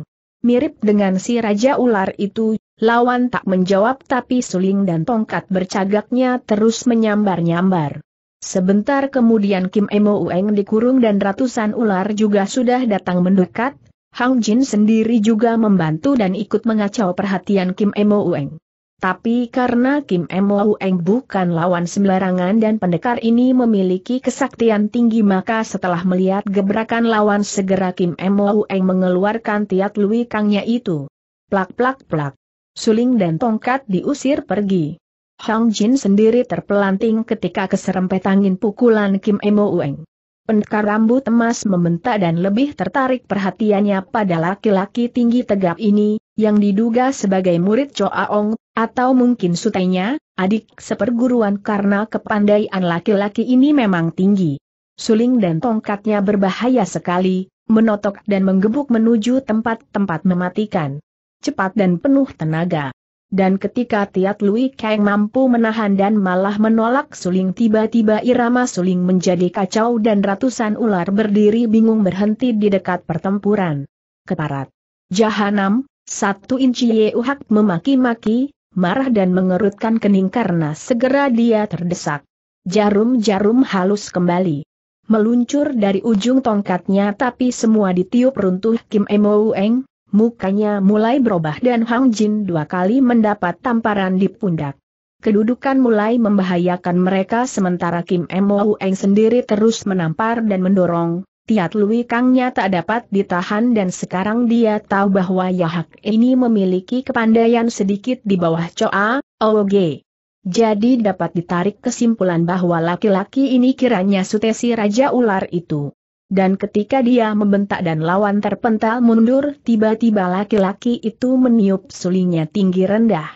mirip dengan si Raja Ular itu, Lawan tak menjawab tapi suling dan tongkat bercagaknya terus menyambar-nyambar. Sebentar kemudian Kim Emo Ueng dikurung dan ratusan ular juga sudah datang mendekat, Hang Jin sendiri juga membantu dan ikut mengacau perhatian Kim Emo Ueng. Tapi karena Kim Emo Ueng bukan lawan sembarangan dan pendekar ini memiliki kesaktian tinggi maka setelah melihat gebrakan lawan segera Kim Emo Ueng mengeluarkan tiat lui kangnya itu. Plak plak plak suling dan tongkat diusir pergi. Hang Jin sendiri terpelanting ketika keserempet angin pukulan Kim Emo Ueng. Pendekar rambut emas membentak dan lebih tertarik perhatiannya pada laki-laki tinggi tegap ini, yang diduga sebagai murid Cho Aong, atau mungkin sutenya, adik seperguruan karena kepandaian laki-laki ini memang tinggi. Suling dan tongkatnya berbahaya sekali, menotok dan menggebuk menuju tempat-tempat mematikan cepat dan penuh tenaga. Dan ketika Tiat Lui Kang mampu menahan dan malah menolak suling tiba-tiba irama suling menjadi kacau dan ratusan ular berdiri bingung berhenti di dekat pertempuran. Keparat. Jahanam, satu inci Yeuhak memaki-maki, marah dan mengerutkan kening karena segera dia terdesak. Jarum-jarum halus kembali. Meluncur dari ujung tongkatnya tapi semua ditiup runtuh Kim Emoueng, Mukanya mulai berubah dan Hang Jin dua kali mendapat tamparan di pundak. Kedudukan mulai membahayakan mereka sementara Kim Mo Eng sendiri terus menampar dan mendorong, Tiat Lui Kangnya tak dapat ditahan dan sekarang dia tahu bahwa Yahak ini memiliki kepandaian sedikit di bawah Choa, OG. Jadi dapat ditarik kesimpulan bahwa laki-laki ini kiranya sutesi Raja Ular itu. Dan ketika dia membentak dan lawan terpental mundur, tiba-tiba laki-laki itu meniup sulingnya tinggi rendah.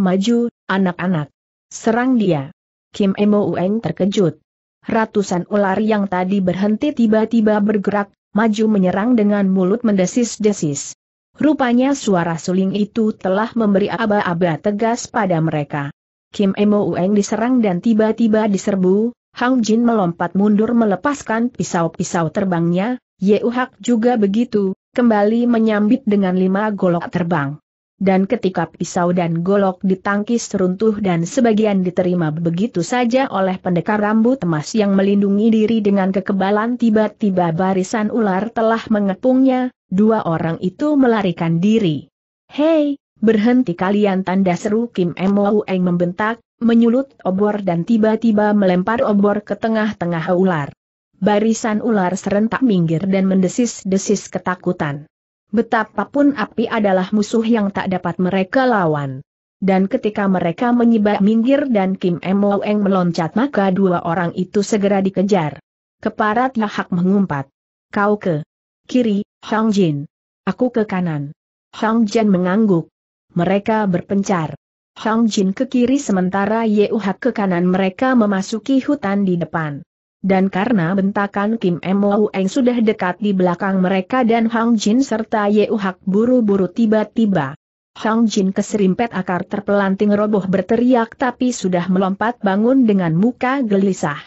Maju, anak-anak. Serang dia. Kim Emo Ueng terkejut. Ratusan ular yang tadi berhenti tiba-tiba bergerak, maju menyerang dengan mulut mendesis-desis. Rupanya suara suling itu telah memberi aba-aba tegas pada mereka. Kim Emo Ueng diserang dan tiba-tiba diserbu, Hang Jin melompat mundur melepaskan pisau-pisau terbangnya, Ye Uhak juga begitu, kembali menyambit dengan lima golok terbang. Dan ketika pisau dan golok ditangkis runtuh dan sebagian diterima begitu saja oleh pendekar rambut emas yang melindungi diri dengan kekebalan tiba-tiba barisan ular telah mengepungnya, dua orang itu melarikan diri. Hei, berhenti kalian tanda seru Kim Eng membentak, menyulut obor dan tiba-tiba melempar obor ke tengah-tengah ular. Barisan ular serentak minggir dan mendesis-desis ketakutan. Betapapun api adalah musuh yang tak dapat mereka lawan. Dan ketika mereka menyibak minggir dan Kim Emoeng meloncat maka dua orang itu segera dikejar. Keparat Hak mengumpat. Kau ke kiri, Hong Jin. Aku ke kanan. Hong Jin mengangguk. Mereka berpencar. Hang Jin ke kiri sementara Ye Uhak ke kanan mereka memasuki hutan di depan. Dan karena bentakan Kim Emo Eng sudah dekat di belakang mereka dan Hang Jin serta Ye Uhak buru-buru tiba-tiba. Hang Jin keserimpet akar terpelanting roboh berteriak tapi sudah melompat bangun dengan muka gelisah.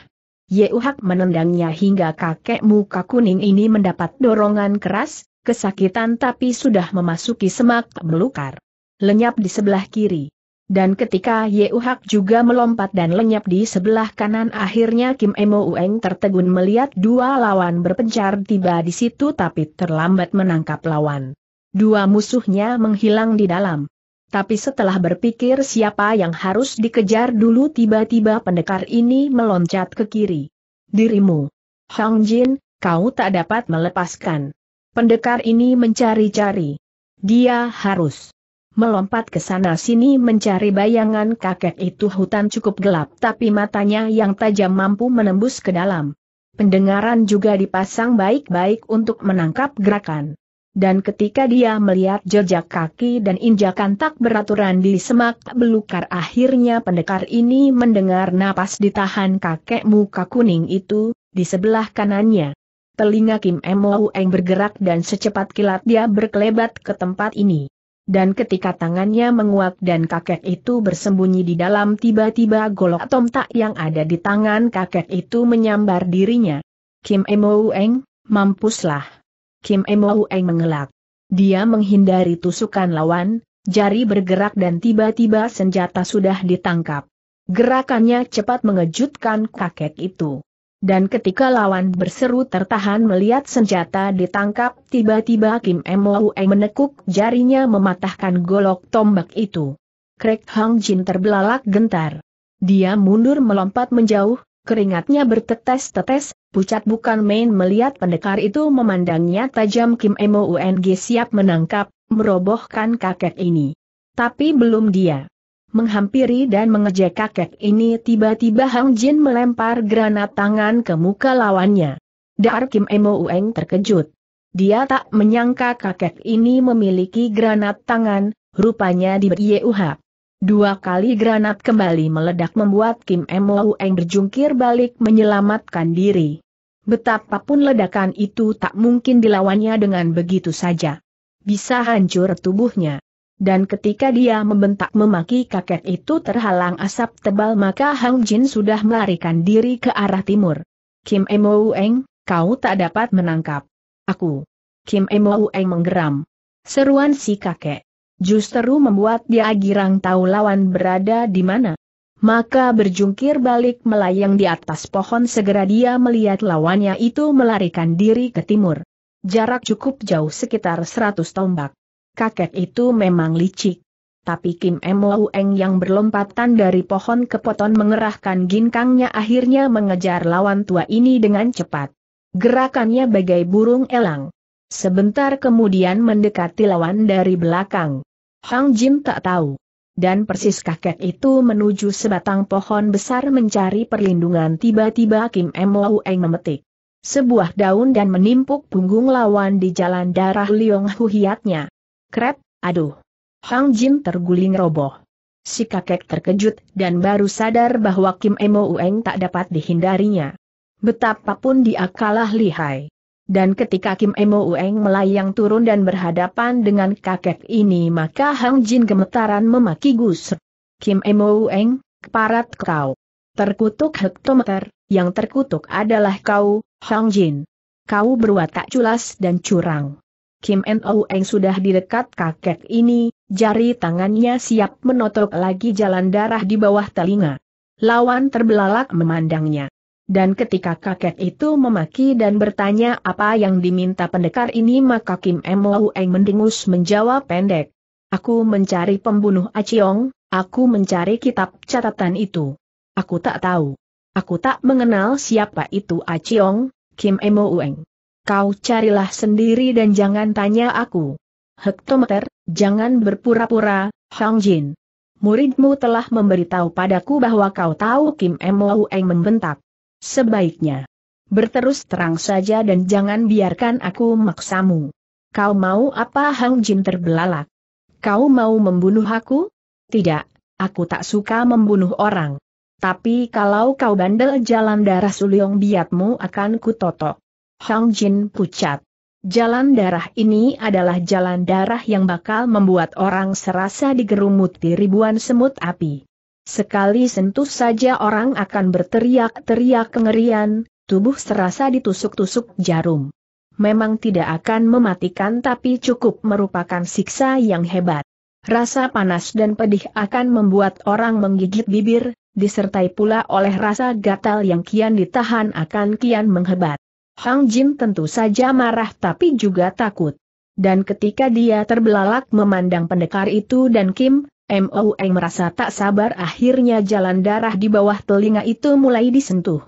Ye Uhak menendangnya hingga kakek muka kuning ini mendapat dorongan keras, kesakitan tapi sudah memasuki semak belukar. Lenyap di sebelah kiri. Dan ketika Yeuhak juga melompat dan lenyap di sebelah kanan akhirnya Kim Emo Ueng tertegun melihat dua lawan berpencar tiba di situ tapi terlambat menangkap lawan. Dua musuhnya menghilang di dalam. Tapi setelah berpikir siapa yang harus dikejar dulu tiba-tiba pendekar ini meloncat ke kiri. Dirimu. Hong Jin, kau tak dapat melepaskan. Pendekar ini mencari-cari. Dia harus melompat ke sana-sini mencari bayangan kakek itu hutan cukup gelap tapi matanya yang tajam mampu menembus ke dalam. Pendengaran juga dipasang baik-baik untuk menangkap gerakan. Dan ketika dia melihat jejak kaki dan injakan tak beraturan di semak belukar akhirnya pendekar ini mendengar napas ditahan kakek muka kuning itu, di sebelah kanannya. Telinga Kim Eng bergerak dan secepat kilat dia berkelebat ke tempat ini dan ketika tangannya menguat dan kakek itu bersembunyi di dalam tiba-tiba golok tomtak yang ada di tangan kakek itu menyambar dirinya. Kim Emo Eng, mampuslah. Kim Emo Eng mengelak. Dia menghindari tusukan lawan, jari bergerak dan tiba-tiba senjata sudah ditangkap. Gerakannya cepat mengejutkan kakek itu dan ketika lawan berseru tertahan melihat senjata ditangkap, tiba-tiba Kim Moe menekuk jarinya mematahkan golok tombak itu. Craig Hang Jin terbelalak gentar. Dia mundur melompat menjauh, keringatnya bertetes-tetes, pucat bukan main melihat pendekar itu memandangnya tajam Kim Moe siap menangkap, merobohkan kakek ini. Tapi belum dia menghampiri dan mengejek kakek ini tiba-tiba Hang Jin melempar granat tangan ke muka lawannya. Dar Kim Emo Ueng terkejut. Dia tak menyangka kakek ini memiliki granat tangan, rupanya di Yeuhap. Dua kali granat kembali meledak membuat Kim Emo Ueng berjungkir balik menyelamatkan diri. Betapapun ledakan itu tak mungkin dilawannya dengan begitu saja. Bisa hancur tubuhnya dan ketika dia membentak memaki kakek itu terhalang asap tebal maka Hang Jin sudah melarikan diri ke arah timur. Kim Emo Eng, kau tak dapat menangkap. Aku. Kim Emo Eng menggeram. Seruan si kakek. Justru membuat dia girang tahu lawan berada di mana. Maka berjungkir balik melayang di atas pohon segera dia melihat lawannya itu melarikan diri ke timur. Jarak cukup jauh sekitar 100 tombak kakek itu memang licik. Tapi Kim Eng yang berlompatan dari pohon ke pohon mengerahkan ginkangnya akhirnya mengejar lawan tua ini dengan cepat. Gerakannya bagai burung elang. Sebentar kemudian mendekati lawan dari belakang. Hang Jim tak tahu. Dan persis kakek itu menuju sebatang pohon besar mencari perlindungan tiba-tiba Kim Eng memetik sebuah daun dan menimpuk punggung lawan di jalan darah Liong Huhiatnya. Krep, aduh. Hang Jin terguling roboh. Si kakek terkejut dan baru sadar bahwa Kim Emo Ueng tak dapat dihindarinya. Betapapun dia kalah lihai. Dan ketika Kim Emo Ueng melayang turun dan berhadapan dengan kakek ini maka Hang Jin gemetaran memaki gusur. Kim Emo Ueng, keparat kau. Terkutuk hektometer, yang terkutuk adalah kau, Hang Jin. Kau berwatak culas dan curang. Kim En Oueng sudah di dekat kakek ini, jari tangannya siap menotok lagi jalan darah di bawah telinga. Lawan terbelalak memandangnya. Dan ketika kakek itu memaki dan bertanya apa yang diminta pendekar ini maka Kim En Oueng mendengus menjawab pendek. Aku mencari pembunuh Aciong, aku mencari kitab catatan itu. Aku tak tahu. Aku tak mengenal siapa itu Aciong, Kim Emo Ueng. Kau carilah sendiri dan jangan tanya aku. Hektometer, jangan berpura-pura, Hang Jin. Muridmu telah memberitahu padaku bahwa kau tahu Kim Mo Eng membentak. Sebaiknya. Berterus terang saja dan jangan biarkan aku maksamu. Kau mau apa Hang Jin terbelalak? Kau mau membunuh aku? Tidak, aku tak suka membunuh orang. Tapi kalau kau bandel jalan darah suliong biatmu akan kutotok. Hang Jin pucat. Jalan darah ini adalah jalan darah yang bakal membuat orang serasa digerumuti ribuan semut api. Sekali sentuh saja orang akan berteriak-teriak kengerian, tubuh serasa ditusuk-tusuk jarum. Memang tidak akan mematikan tapi cukup merupakan siksa yang hebat. Rasa panas dan pedih akan membuat orang menggigit bibir, disertai pula oleh rasa gatal yang kian ditahan akan kian menghebat. Hang Jin tentu saja marah tapi juga takut. Dan ketika dia terbelalak memandang pendekar itu dan Kim, MOeng merasa tak sabar akhirnya jalan darah di bawah telinga itu mulai disentuh.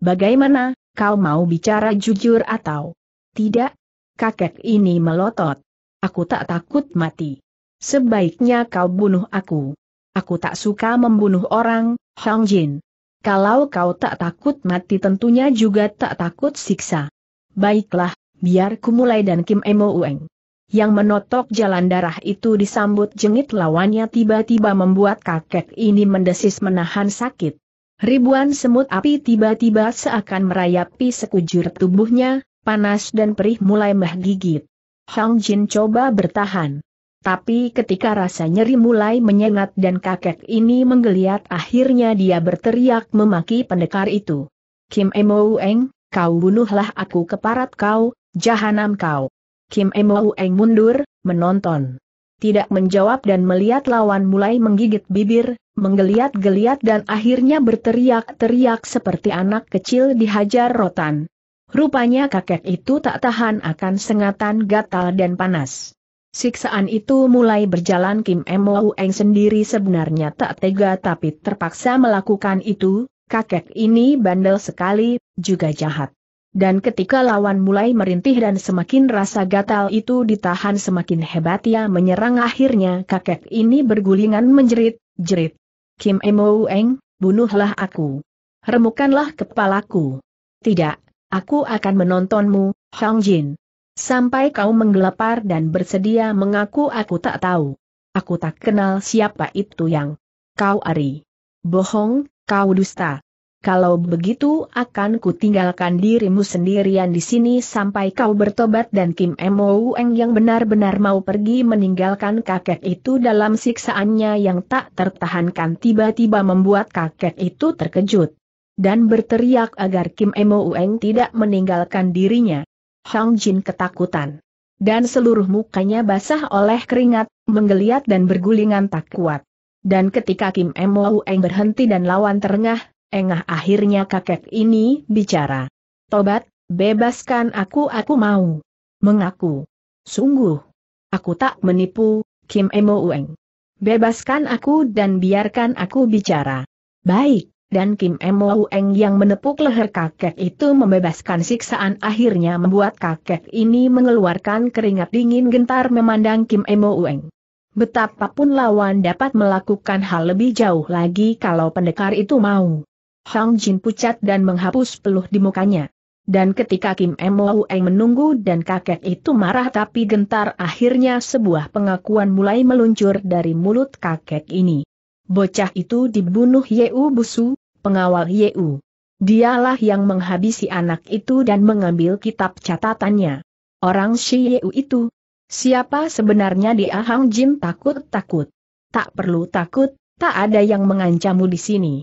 Bagaimana, kau mau bicara jujur atau tidak? Kakek ini melotot. Aku tak takut mati. Sebaiknya kau bunuh aku. Aku tak suka membunuh orang, Hang Jin. Kalau kau tak takut mati tentunya juga tak takut siksa. Baiklah, biar ku mulai dan Kim Emo Ueng. Yang menotok jalan darah itu disambut jengit lawannya tiba-tiba membuat kakek ini mendesis menahan sakit. Ribuan semut api tiba-tiba seakan merayapi sekujur tubuhnya, panas dan perih mulai menggigit. Hang Jin coba bertahan. Tapi ketika rasa nyeri mulai menyengat dan kakek ini menggeliat akhirnya dia berteriak memaki pendekar itu. Kim Emoueng, kau bunuhlah aku keparat kau, jahanam kau. Kim Emoueng mundur, menonton. Tidak menjawab dan melihat lawan mulai menggigit bibir, menggeliat-geliat dan akhirnya berteriak-teriak seperti anak kecil dihajar rotan. Rupanya kakek itu tak tahan akan sengatan gatal dan panas. Siksaan itu mulai berjalan Kim Mo Eng sendiri sebenarnya tak tega tapi terpaksa melakukan itu, kakek ini bandel sekali, juga jahat. Dan ketika lawan mulai merintih dan semakin rasa gatal itu ditahan semakin hebat ia menyerang akhirnya kakek ini bergulingan menjerit, jerit. Kim Mo Eng, bunuhlah aku. Remukanlah kepalaku. Tidak, aku akan menontonmu, Hong Jin. Sampai kau menggelepar dan bersedia mengaku aku tak tahu. Aku tak kenal siapa itu yang. Kau Ari. Bohong, kau dusta. Kalau begitu akan kutinggalkan dirimu sendirian di sini sampai kau bertobat dan Kim Mo Eng yang benar-benar mau pergi meninggalkan kakek itu dalam siksaannya yang tak tertahankan tiba-tiba membuat kakek itu terkejut. Dan berteriak agar Kim Mo Eng tidak meninggalkan dirinya. Hang Jin ketakutan. Dan seluruh mukanya basah oleh keringat, menggeliat dan bergulingan tak kuat. Dan ketika Kim Mo Eng berhenti dan lawan terengah, engah akhirnya kakek ini bicara. Tobat, bebaskan aku aku mau. Mengaku. Sungguh. Aku tak menipu, Kim Mo Eng. Bebaskan aku dan biarkan aku bicara. Baik dan Kim Emo Eng yang menepuk leher kakek itu membebaskan siksaan akhirnya membuat kakek ini mengeluarkan keringat dingin gentar memandang Kim Emo Eng. Betapapun lawan dapat melakukan hal lebih jauh lagi kalau pendekar itu mau. Hang Jin pucat dan menghapus peluh di mukanya. Dan ketika Kim Emo Eng menunggu dan kakek itu marah tapi gentar akhirnya sebuah pengakuan mulai meluncur dari mulut kakek ini. Bocah itu dibunuh Yeu Busu, pengawal Yeu. Dialah yang menghabisi anak itu dan mengambil kitab catatannya. Orang Shi Yeu itu. Siapa sebenarnya dia Hang Jim takut-takut? Tak perlu takut, tak ada yang mengancammu di sini.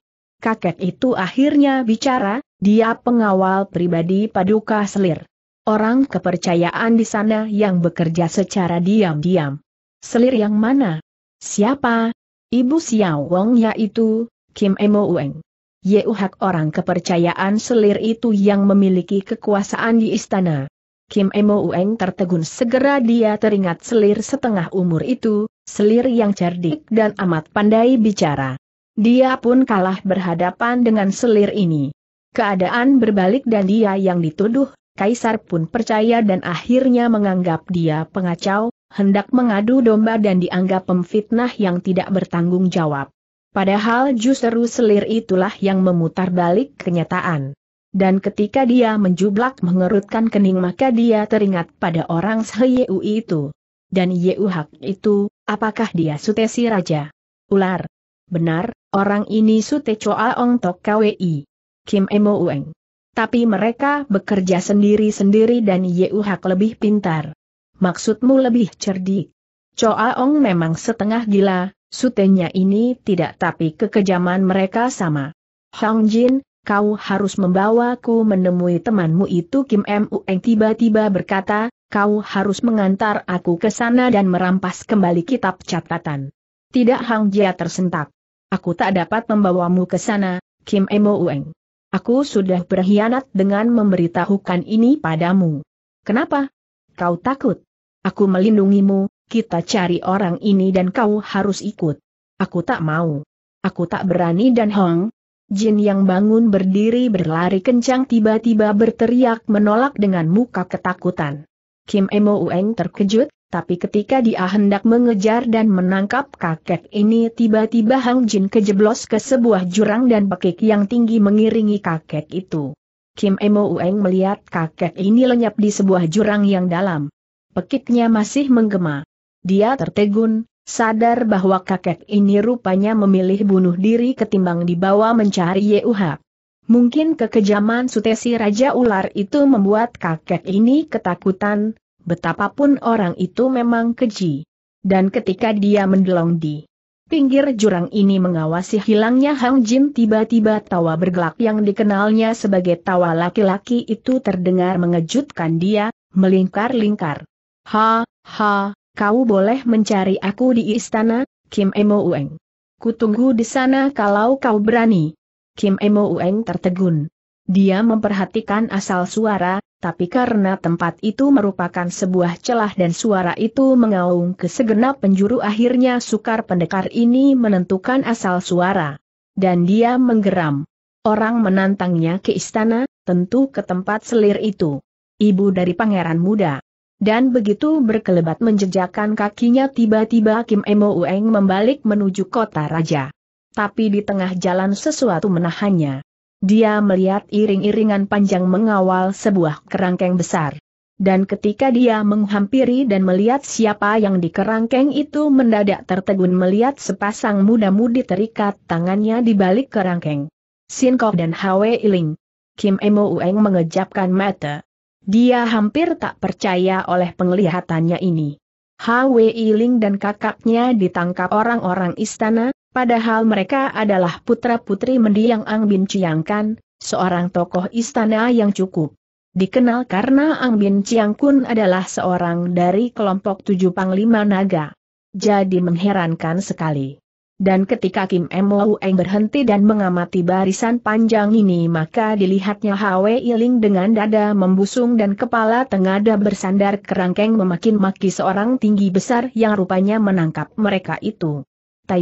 Kakek itu akhirnya bicara, dia pengawal pribadi Paduka Selir. Orang kepercayaan di sana yang bekerja secara diam-diam. Selir yang mana? Siapa? Ibu Xiao Wong yaitu, Kim Emo Ueng. Yeuhak orang kepercayaan selir itu yang memiliki kekuasaan di istana. Kim Emo Ueng tertegun segera dia teringat selir setengah umur itu, selir yang cerdik dan amat pandai bicara. Dia pun kalah berhadapan dengan selir ini. Keadaan berbalik dan dia yang dituduh, Kaisar pun percaya dan akhirnya menganggap dia pengacau, hendak mengadu domba dan dianggap pemfitnah yang tidak bertanggung jawab. Padahal justru selir itulah yang memutar balik kenyataan. Dan ketika dia menjublak mengerutkan kening maka dia teringat pada orang Seheu itu. Dan Yeu itu, apakah dia sutesi raja? Ular. Benar, orang ini sute coa Ong Tok Kwi. Kim Emo Ueng. Tapi mereka bekerja sendiri-sendiri dan Yeu lebih pintar. Maksudmu lebih cerdik. Choa Ong memang setengah gila, sutenya ini tidak tapi kekejaman mereka sama. Hang Jin, kau harus membawaku menemui temanmu itu Kim M. Ueng tiba-tiba berkata, kau harus mengantar aku ke sana dan merampas kembali kitab catatan. Tidak Hang Jia tersentak. Aku tak dapat membawamu ke sana, Kim M. Ueng. Aku sudah berkhianat dengan memberitahukan ini padamu. Kenapa? Kau takut? Aku melindungimu, kita cari orang ini dan kau harus ikut. Aku tak mau. Aku tak berani dan Hong. Jin yang bangun berdiri berlari kencang tiba-tiba berteriak menolak dengan muka ketakutan. Kim Emo Ueng terkejut, tapi ketika dia hendak mengejar dan menangkap kakek ini tiba-tiba Hang Jin kejeblos ke sebuah jurang dan pekik yang tinggi mengiringi kakek itu. Kim Emo Ueng melihat kakek ini lenyap di sebuah jurang yang dalam. Pekiknya masih menggema dia tertegun, sadar bahwa kakek ini rupanya memilih bunuh diri ketimbang dibawa mencari Yeuhak. Mungkin kekejaman sutesi Raja Ular itu membuat kakek ini ketakutan, betapapun orang itu memang keji. Dan ketika dia mendelong di pinggir jurang ini mengawasi hilangnya Hang Jin tiba-tiba tawa bergelak yang dikenalnya sebagai tawa laki-laki itu terdengar mengejutkan dia, melingkar-lingkar. Ha, ha, Kau boleh mencari aku di istana, Kim Emo Ueng. Kutunggu di sana kalau kau berani. Kim Emo Ueng tertegun. Dia memperhatikan asal suara, tapi karena tempat itu merupakan sebuah celah dan suara itu mengaung ke segenap penjuru akhirnya sukar pendekar ini menentukan asal suara. Dan dia menggeram. Orang menantangnya ke istana, tentu ke tempat selir itu. Ibu dari pangeran muda. Dan begitu berkelebat menjejakkan kakinya tiba-tiba Kim Emo Ueng membalik menuju kota raja. Tapi di tengah jalan sesuatu menahannya. Dia melihat iring-iringan panjang mengawal sebuah kerangkeng besar. Dan ketika dia menghampiri dan melihat siapa yang di kerangkeng itu mendadak tertegun melihat sepasang muda-mudi terikat tangannya di balik kerangkeng. Sinkok dan Hwe Iling. Kim Emo Ueng mengejapkan mata. Dia hampir tak percaya oleh penglihatannya ini. Hwi Ling dan kakaknya ditangkap orang-orang istana, padahal mereka adalah putra-putri mendiang Ang Bin Chiangkan, seorang tokoh istana yang cukup. Dikenal karena Ang Bin Chiang Kun adalah seorang dari kelompok tujuh panglima naga. Jadi mengherankan sekali. Dan ketika Kim Mo Eng berhenti dan mengamati barisan panjang ini maka dilihatnya Hwe Iling dengan dada membusung dan kepala tengada bersandar kerangkeng memakin-maki seorang tinggi besar yang rupanya menangkap mereka itu. Tai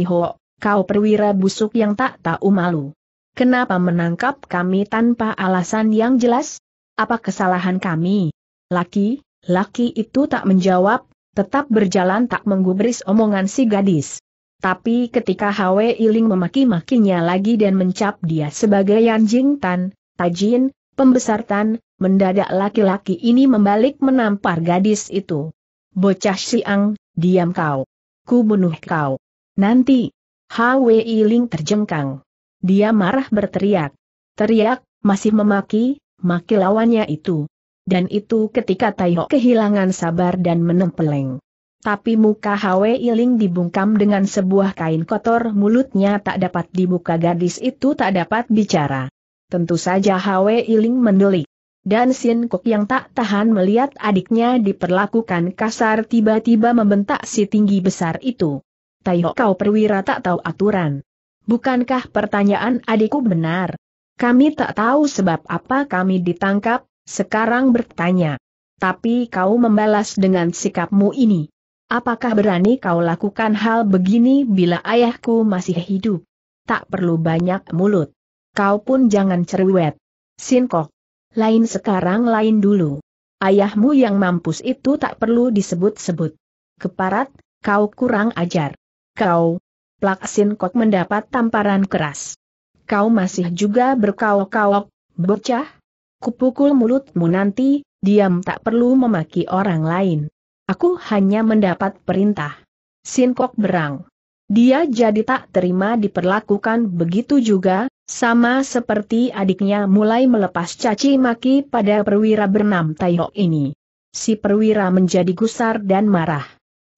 kau perwira busuk yang tak tahu malu. Kenapa menangkap kami tanpa alasan yang jelas? Apa kesalahan kami? Laki, laki itu tak menjawab, tetap berjalan tak menggubris omongan si gadis. Tapi ketika Hwe Iling memaki-makinya lagi dan mencap dia sebagai anjing tan, tajin, pembesar tan, mendadak laki-laki ini membalik menampar gadis itu. Bocah siang, diam kau. Ku bunuh kau. Nanti. Hwe Iling terjengkang. Dia marah berteriak. Teriak, masih memaki, maki lawannya itu. Dan itu ketika Taiho kehilangan sabar dan menempeleng tapi muka Hwe Iling dibungkam dengan sebuah kain kotor mulutnya tak dapat dibuka gadis itu tak dapat bicara. Tentu saja Hwe Iling mendelik. Dan Sin Kok yang tak tahan melihat adiknya diperlakukan kasar tiba-tiba membentak si tinggi besar itu. Tayo kau perwira tak tahu aturan. Bukankah pertanyaan adikku benar? Kami tak tahu sebab apa kami ditangkap, sekarang bertanya. Tapi kau membalas dengan sikapmu ini. Apakah berani kau lakukan hal begini bila ayahku masih hidup? Tak perlu banyak mulut. Kau pun jangan cerewet. Sinkok. Lain sekarang lain dulu. Ayahmu yang mampus itu tak perlu disebut-sebut. Keparat, kau kurang ajar. Kau. Plak Sinkok mendapat tamparan keras. Kau masih juga berkaok-kaok, bocah. Kupukul mulutmu nanti, diam tak perlu memaki orang lain. Aku hanya mendapat perintah. Sinkok berang. Dia jadi tak terima diperlakukan begitu juga, sama seperti adiknya mulai melepas caci maki pada perwira bernam Taiho ini. Si perwira menjadi gusar dan marah.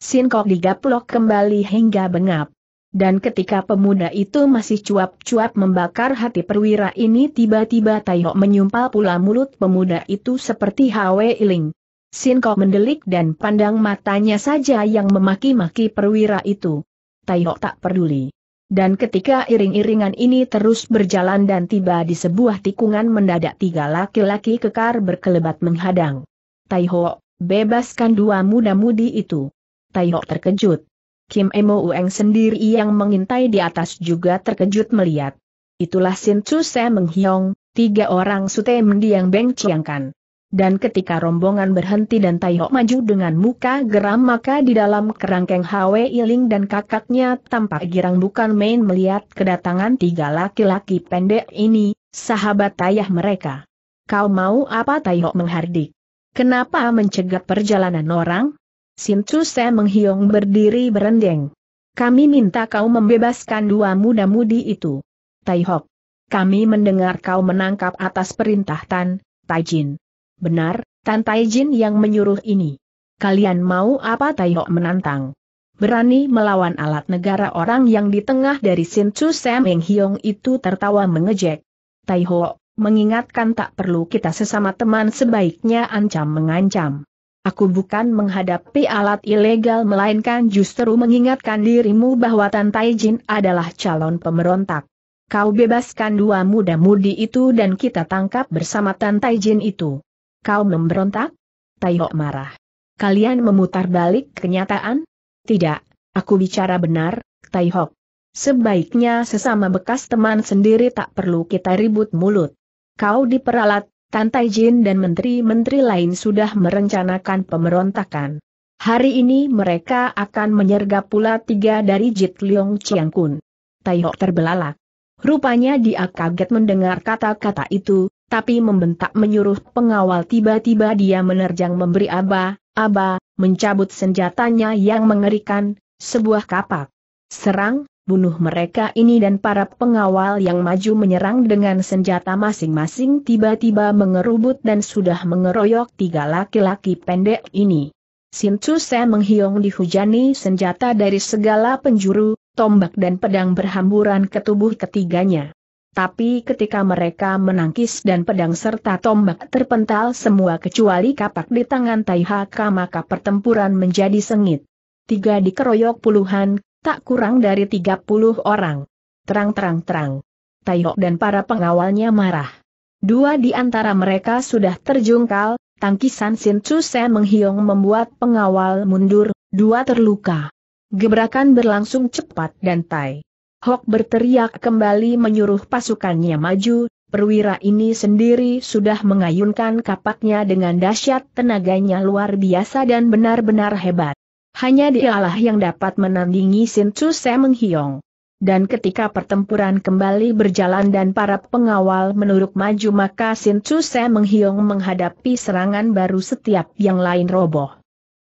Sinkok digaplok kembali hingga bengap. Dan ketika pemuda itu masih cuap-cuap membakar hati perwira ini tiba-tiba Taihok menyumpal pula mulut pemuda itu seperti Hwe Iling. Sin kok mendelik dan pandang matanya saja yang memaki-maki perwira itu. Taihok tak peduli. Dan ketika iring-iringan ini terus berjalan dan tiba di sebuah tikungan mendadak tiga laki-laki kekar berkelebat menghadang. Taiho, bebaskan dua muda-mudi itu. Taiho terkejut. Kim Emo Ueng sendiri yang mengintai di atas juga terkejut melihat. Itulah Sin Chu Se Menghiong, tiga orang sute mendiang Beng Chiangkan. Dan ketika rombongan berhenti dan Taihok maju dengan muka geram maka di dalam kerangkeng Hwe Iling dan kakaknya tampak girang bukan main melihat kedatangan tiga laki-laki pendek ini, sahabat ayah mereka. Kau mau apa Taihok menghardik? Kenapa mencegat perjalanan orang? Sintu Se menghiung berdiri berendeng. Kami minta kau membebaskan dua muda-mudi itu. Taihok. Kami mendengar kau menangkap atas perintah Tan, Taijin. Benar, Tan Jin yang menyuruh ini. Kalian mau apa Taiho menantang? Berani melawan alat negara orang yang di tengah dari Sin Chu Sam Eng Hiong itu tertawa mengejek. Taiho, mengingatkan tak perlu kita sesama teman sebaiknya ancam mengancam. Aku bukan menghadapi alat ilegal melainkan justru mengingatkan dirimu bahwa Tan Jin adalah calon pemberontak. Kau bebaskan dua muda-mudi itu dan kita tangkap bersama Tan Jin itu. Kau memberontak? Tai Taihok marah. Kalian memutar balik kenyataan? Tidak, aku bicara benar, Tai Taihok. Sebaiknya sesama bekas teman sendiri tak perlu kita ribut mulut. Kau diperalat, Tantai Jin dan menteri-menteri lain sudah merencanakan pemberontakan. Hari ini mereka akan menyergap pula tiga dari Jit Leong Chiang Kun. Tai Taihok terbelalak. Rupanya dia kaget mendengar kata-kata itu, tapi membentak menyuruh pengawal tiba-tiba dia menerjang memberi aba, aba, mencabut senjatanya yang mengerikan, sebuah kapak. Serang, bunuh mereka ini dan para pengawal yang maju menyerang dengan senjata masing-masing tiba-tiba mengerubut dan sudah mengeroyok tiga laki-laki pendek ini. Sin Tse menghiong dihujani senjata dari segala penjuru, tombak dan pedang berhamburan ke tubuh ketiganya. Tapi ketika mereka menangkis dan pedang serta tombak terpental semua kecuali kapak di tangan Taihaka maka pertempuran menjadi sengit. Tiga dikeroyok puluhan, tak kurang dari tiga puluh orang. Terang-terang-terang. Taihok dan para pengawalnya marah. Dua di antara mereka sudah terjungkal, tangkisan Sin Chuse menghiong membuat pengawal mundur, dua terluka. Gebrakan berlangsung cepat dan Tai Hok berteriak kembali menyuruh pasukannya maju, perwira ini sendiri sudah mengayunkan kapaknya dengan dahsyat tenaganya luar biasa dan benar-benar hebat. Hanya dialah yang dapat menandingi Sin Chu Menghiong. Dan ketika pertempuran kembali berjalan dan para pengawal menurut maju maka Sin Chu Menghiong menghadapi serangan baru setiap yang lain roboh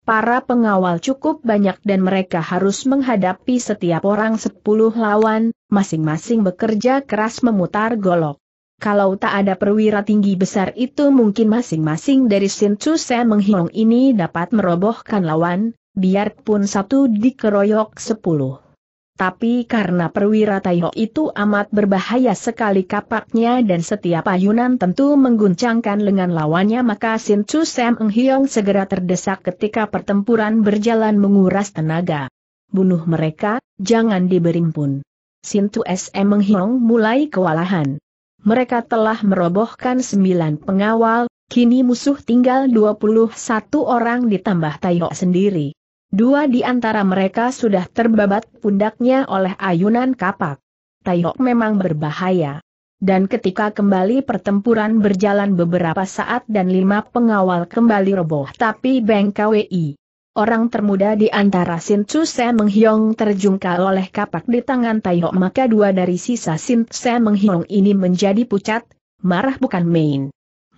para pengawal cukup banyak dan mereka harus menghadapi setiap orang sepuluh lawan, masing-masing bekerja keras memutar golok. Kalau tak ada perwira tinggi besar itu mungkin masing-masing dari Sincu Sen menghilang ini dapat merobohkan lawan, biarpun satu dikeroyok sepuluh. Tapi karena perwira Taiho itu amat berbahaya sekali kapaknya dan setiap ayunan tentu mengguncangkan lengan lawannya maka Sin Chu Sam Eng Hiong segera terdesak ketika pertempuran berjalan menguras tenaga. Bunuh mereka, jangan diberimpun. Sin Chu Sam Eng Hiong mulai kewalahan. Mereka telah merobohkan sembilan pengawal, kini musuh tinggal 21 orang ditambah Taiho sendiri. Dua di antara mereka sudah terbabat pundaknya oleh ayunan kapak. Taiyok memang berbahaya. Dan ketika kembali pertempuran berjalan beberapa saat dan lima pengawal kembali roboh tapi Beng KWI. Orang termuda di antara Sin Se Menghiong terjungkal oleh kapak di tangan Taiyok maka dua dari sisa Sin Se Menghiong ini menjadi pucat, marah bukan main.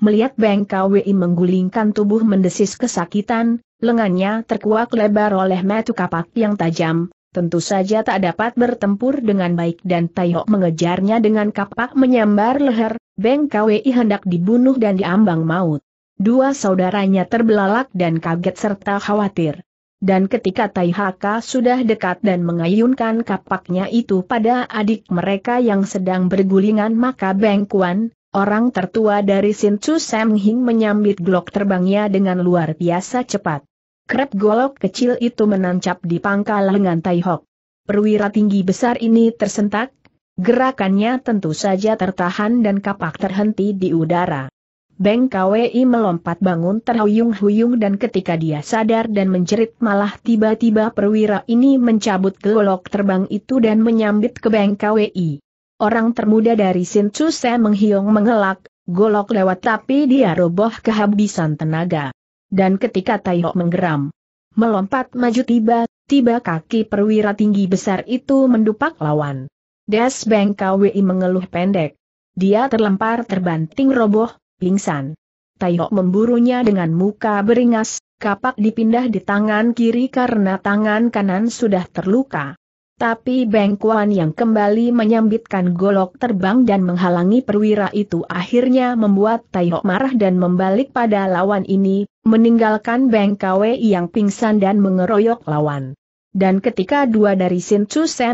Melihat Beng KWI menggulingkan tubuh mendesis kesakitan, lengannya terkuak lebar oleh metu kapak yang tajam, tentu saja tak dapat bertempur dengan baik dan Taihok mengejarnya dengan kapak menyambar leher, Beng KWI hendak dibunuh dan diambang maut. Dua saudaranya terbelalak dan kaget serta khawatir. Dan ketika Tai Taihaka sudah dekat dan mengayunkan kapaknya itu pada adik mereka yang sedang bergulingan maka Beng Kuan, Orang tertua dari Sin Chu Sam Hing menyambit glock terbangnya dengan luar biasa cepat. Krep golok kecil itu menancap di pangkal lengan Tai Hok. Perwira tinggi besar ini tersentak, gerakannya tentu saja tertahan dan kapak terhenti di udara. Beng Kwi melompat bangun terhuyung-huyung dan ketika dia sadar dan menjerit malah tiba-tiba perwira ini mencabut golok terbang itu dan menyambit ke Beng Kwi. Orang termuda dari Sin Chuse menghiung mengelak, golok lewat tapi dia roboh kehabisan tenaga. Dan ketika Taiho menggeram, melompat maju tiba, tiba kaki perwira tinggi besar itu mendupak lawan. Des Beng KWI mengeluh pendek. Dia terlempar terbanting roboh, pingsan. Taiho memburunya dengan muka beringas, kapak dipindah di tangan kiri karena tangan kanan sudah terluka. Tapi Beng yang kembali menyambitkan golok terbang dan menghalangi perwira itu akhirnya membuat Taihok marah dan membalik pada lawan ini, meninggalkan Beng yang pingsan dan mengeroyok lawan. Dan ketika dua dari Sin Chu Se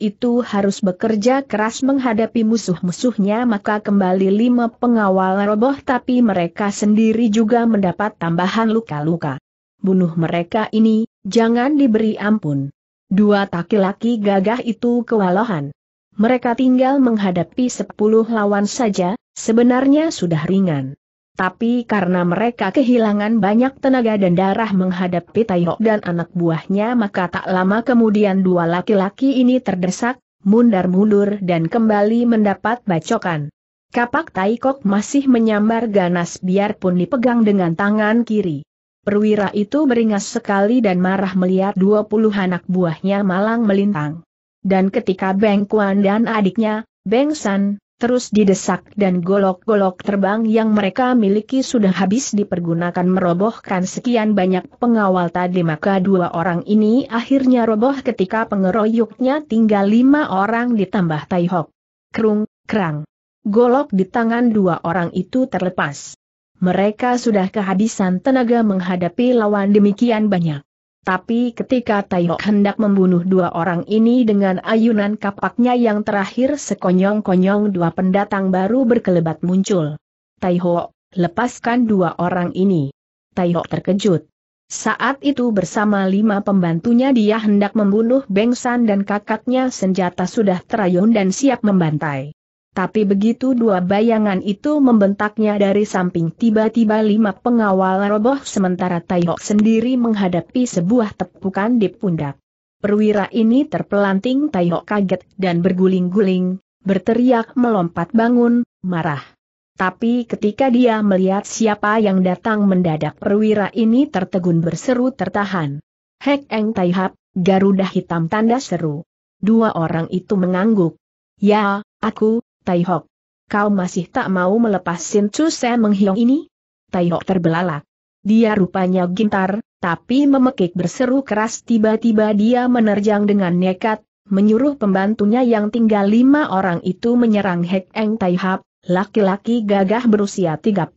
itu harus bekerja keras menghadapi musuh-musuhnya maka kembali lima pengawal roboh tapi mereka sendiri juga mendapat tambahan luka-luka. Bunuh mereka ini, jangan diberi ampun. Dua taki laki gagah itu kewalahan. Mereka tinggal menghadapi sepuluh lawan saja, sebenarnya sudah ringan. Tapi karena mereka kehilangan banyak tenaga dan darah menghadapi Tayo dan anak buahnya maka tak lama kemudian dua laki-laki ini terdesak, mundar-mundur dan kembali mendapat bacokan. Kapak Taikok masih menyambar ganas biarpun dipegang dengan tangan kiri perwira itu beringas sekali dan marah melihat dua puluh anak buahnya malang melintang. Dan ketika Beng Kuan dan adiknya, Beng San, terus didesak dan golok-golok terbang yang mereka miliki sudah habis dipergunakan merobohkan sekian banyak pengawal tadi maka dua orang ini akhirnya roboh ketika pengeroyoknya tinggal lima orang ditambah Tai Hok. Kerung, kerang. Golok di tangan dua orang itu terlepas. Mereka sudah kehabisan tenaga menghadapi lawan demikian banyak. Tapi ketika Taihok hendak membunuh dua orang ini dengan ayunan kapaknya yang terakhir sekonyong-konyong dua pendatang baru berkelebat muncul. Taiho, lepaskan dua orang ini. Taiho terkejut. Saat itu bersama lima pembantunya dia hendak membunuh Bengsan dan kakaknya senjata sudah terayun dan siap membantai. Tapi begitu dua bayangan itu membentaknya dari samping tiba-tiba lima pengawal roboh sementara Taihok sendiri menghadapi sebuah tepukan di pundak. Perwira ini terpelanting Taihok kaget dan berguling-guling, berteriak melompat bangun, marah. Tapi ketika dia melihat siapa yang datang mendadak perwira ini tertegun berseru tertahan. Hek Eng Taihap, Garuda Hitam tanda seru. Dua orang itu mengangguk. Ya, aku, Tai Hok. Kau masih tak mau melepas Sin Chu Sen menghiong ini? Tai Hok terbelalak. Dia rupanya gintar, tapi memekik berseru keras tiba-tiba dia menerjang dengan nekat, menyuruh pembantunya yang tinggal lima orang itu menyerang Hek Eng Tai Hap, laki-laki gagah berusia 35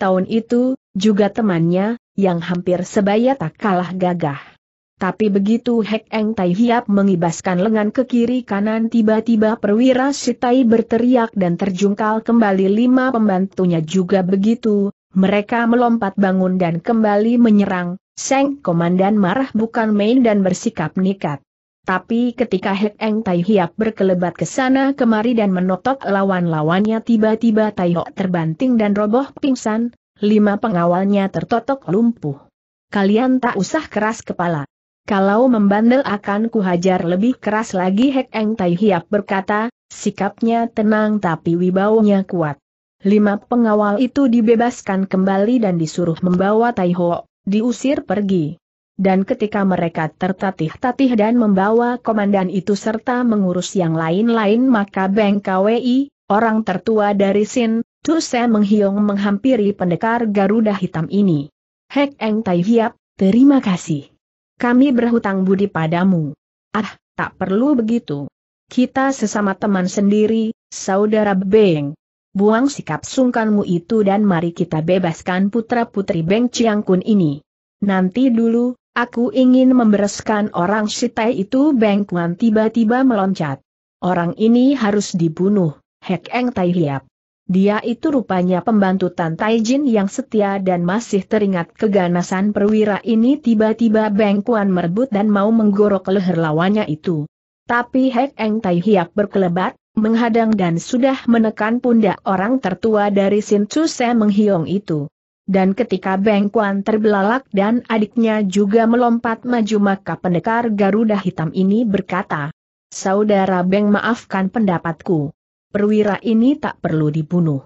tahun itu, juga temannya, yang hampir sebaya tak kalah gagah. Tapi begitu Hek Eng Tai Hiap mengibaskan lengan ke kiri kanan tiba-tiba perwira Sitai berteriak dan terjungkal kembali lima pembantunya juga begitu, mereka melompat bangun dan kembali menyerang, Seng Komandan marah bukan main dan bersikap nikat. Tapi ketika Hek Eng Tai Hiap berkelebat ke sana kemari dan menotok lawan-lawannya tiba-tiba Tai Ho terbanting dan roboh pingsan, lima pengawalnya tertotok lumpuh. Kalian tak usah keras kepala, kalau membandel akan kuhajar lebih keras lagi Hek Eng Tai Hiap berkata, sikapnya tenang tapi wibawanya kuat. Lima pengawal itu dibebaskan kembali dan disuruh membawa Tai Ho, diusir pergi. Dan ketika mereka tertatih-tatih dan membawa komandan itu serta mengurus yang lain-lain maka Beng KWI, orang tertua dari Sin, Tuse Menghiong menghampiri pendekar Garuda Hitam ini. Hek Eng Tai Hiap, terima kasih. Kami berhutang budi padamu. Ah, tak perlu begitu. Kita sesama teman sendiri, saudara Beng. Buang sikap sungkanmu itu dan mari kita bebaskan putra-putri Beng Kun ini. Nanti dulu, aku ingin membereskan orang Sitai itu Beng Kuan tiba-tiba meloncat. Orang ini harus dibunuh, Hek Eng Tai Liap. Dia itu rupanya pembantu Tan Taijin yang setia dan masih teringat keganasan perwira ini tiba-tiba Beng Kuan merebut dan mau menggorok leher lawannya itu. Tapi Hek Eng Tai Hiap berkelebat, menghadang dan sudah menekan pundak orang tertua dari Sin Tzu Se Menghiong itu. Dan ketika Beng Kuan terbelalak dan adiknya juga melompat maju maka pendekar Garuda Hitam ini berkata, Saudara Beng maafkan pendapatku perwira ini tak perlu dibunuh.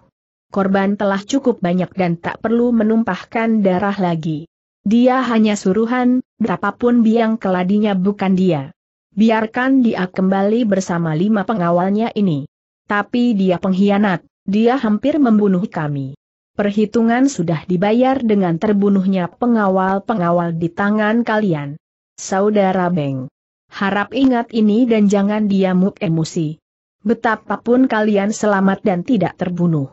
Korban telah cukup banyak dan tak perlu menumpahkan darah lagi. Dia hanya suruhan, berapapun biang keladinya bukan dia. Biarkan dia kembali bersama lima pengawalnya ini. Tapi dia pengkhianat, dia hampir membunuh kami. Perhitungan sudah dibayar dengan terbunuhnya pengawal-pengawal di tangan kalian. Saudara Beng. Harap ingat ini dan jangan diamuk emosi. Betapapun kalian selamat dan tidak terbunuh.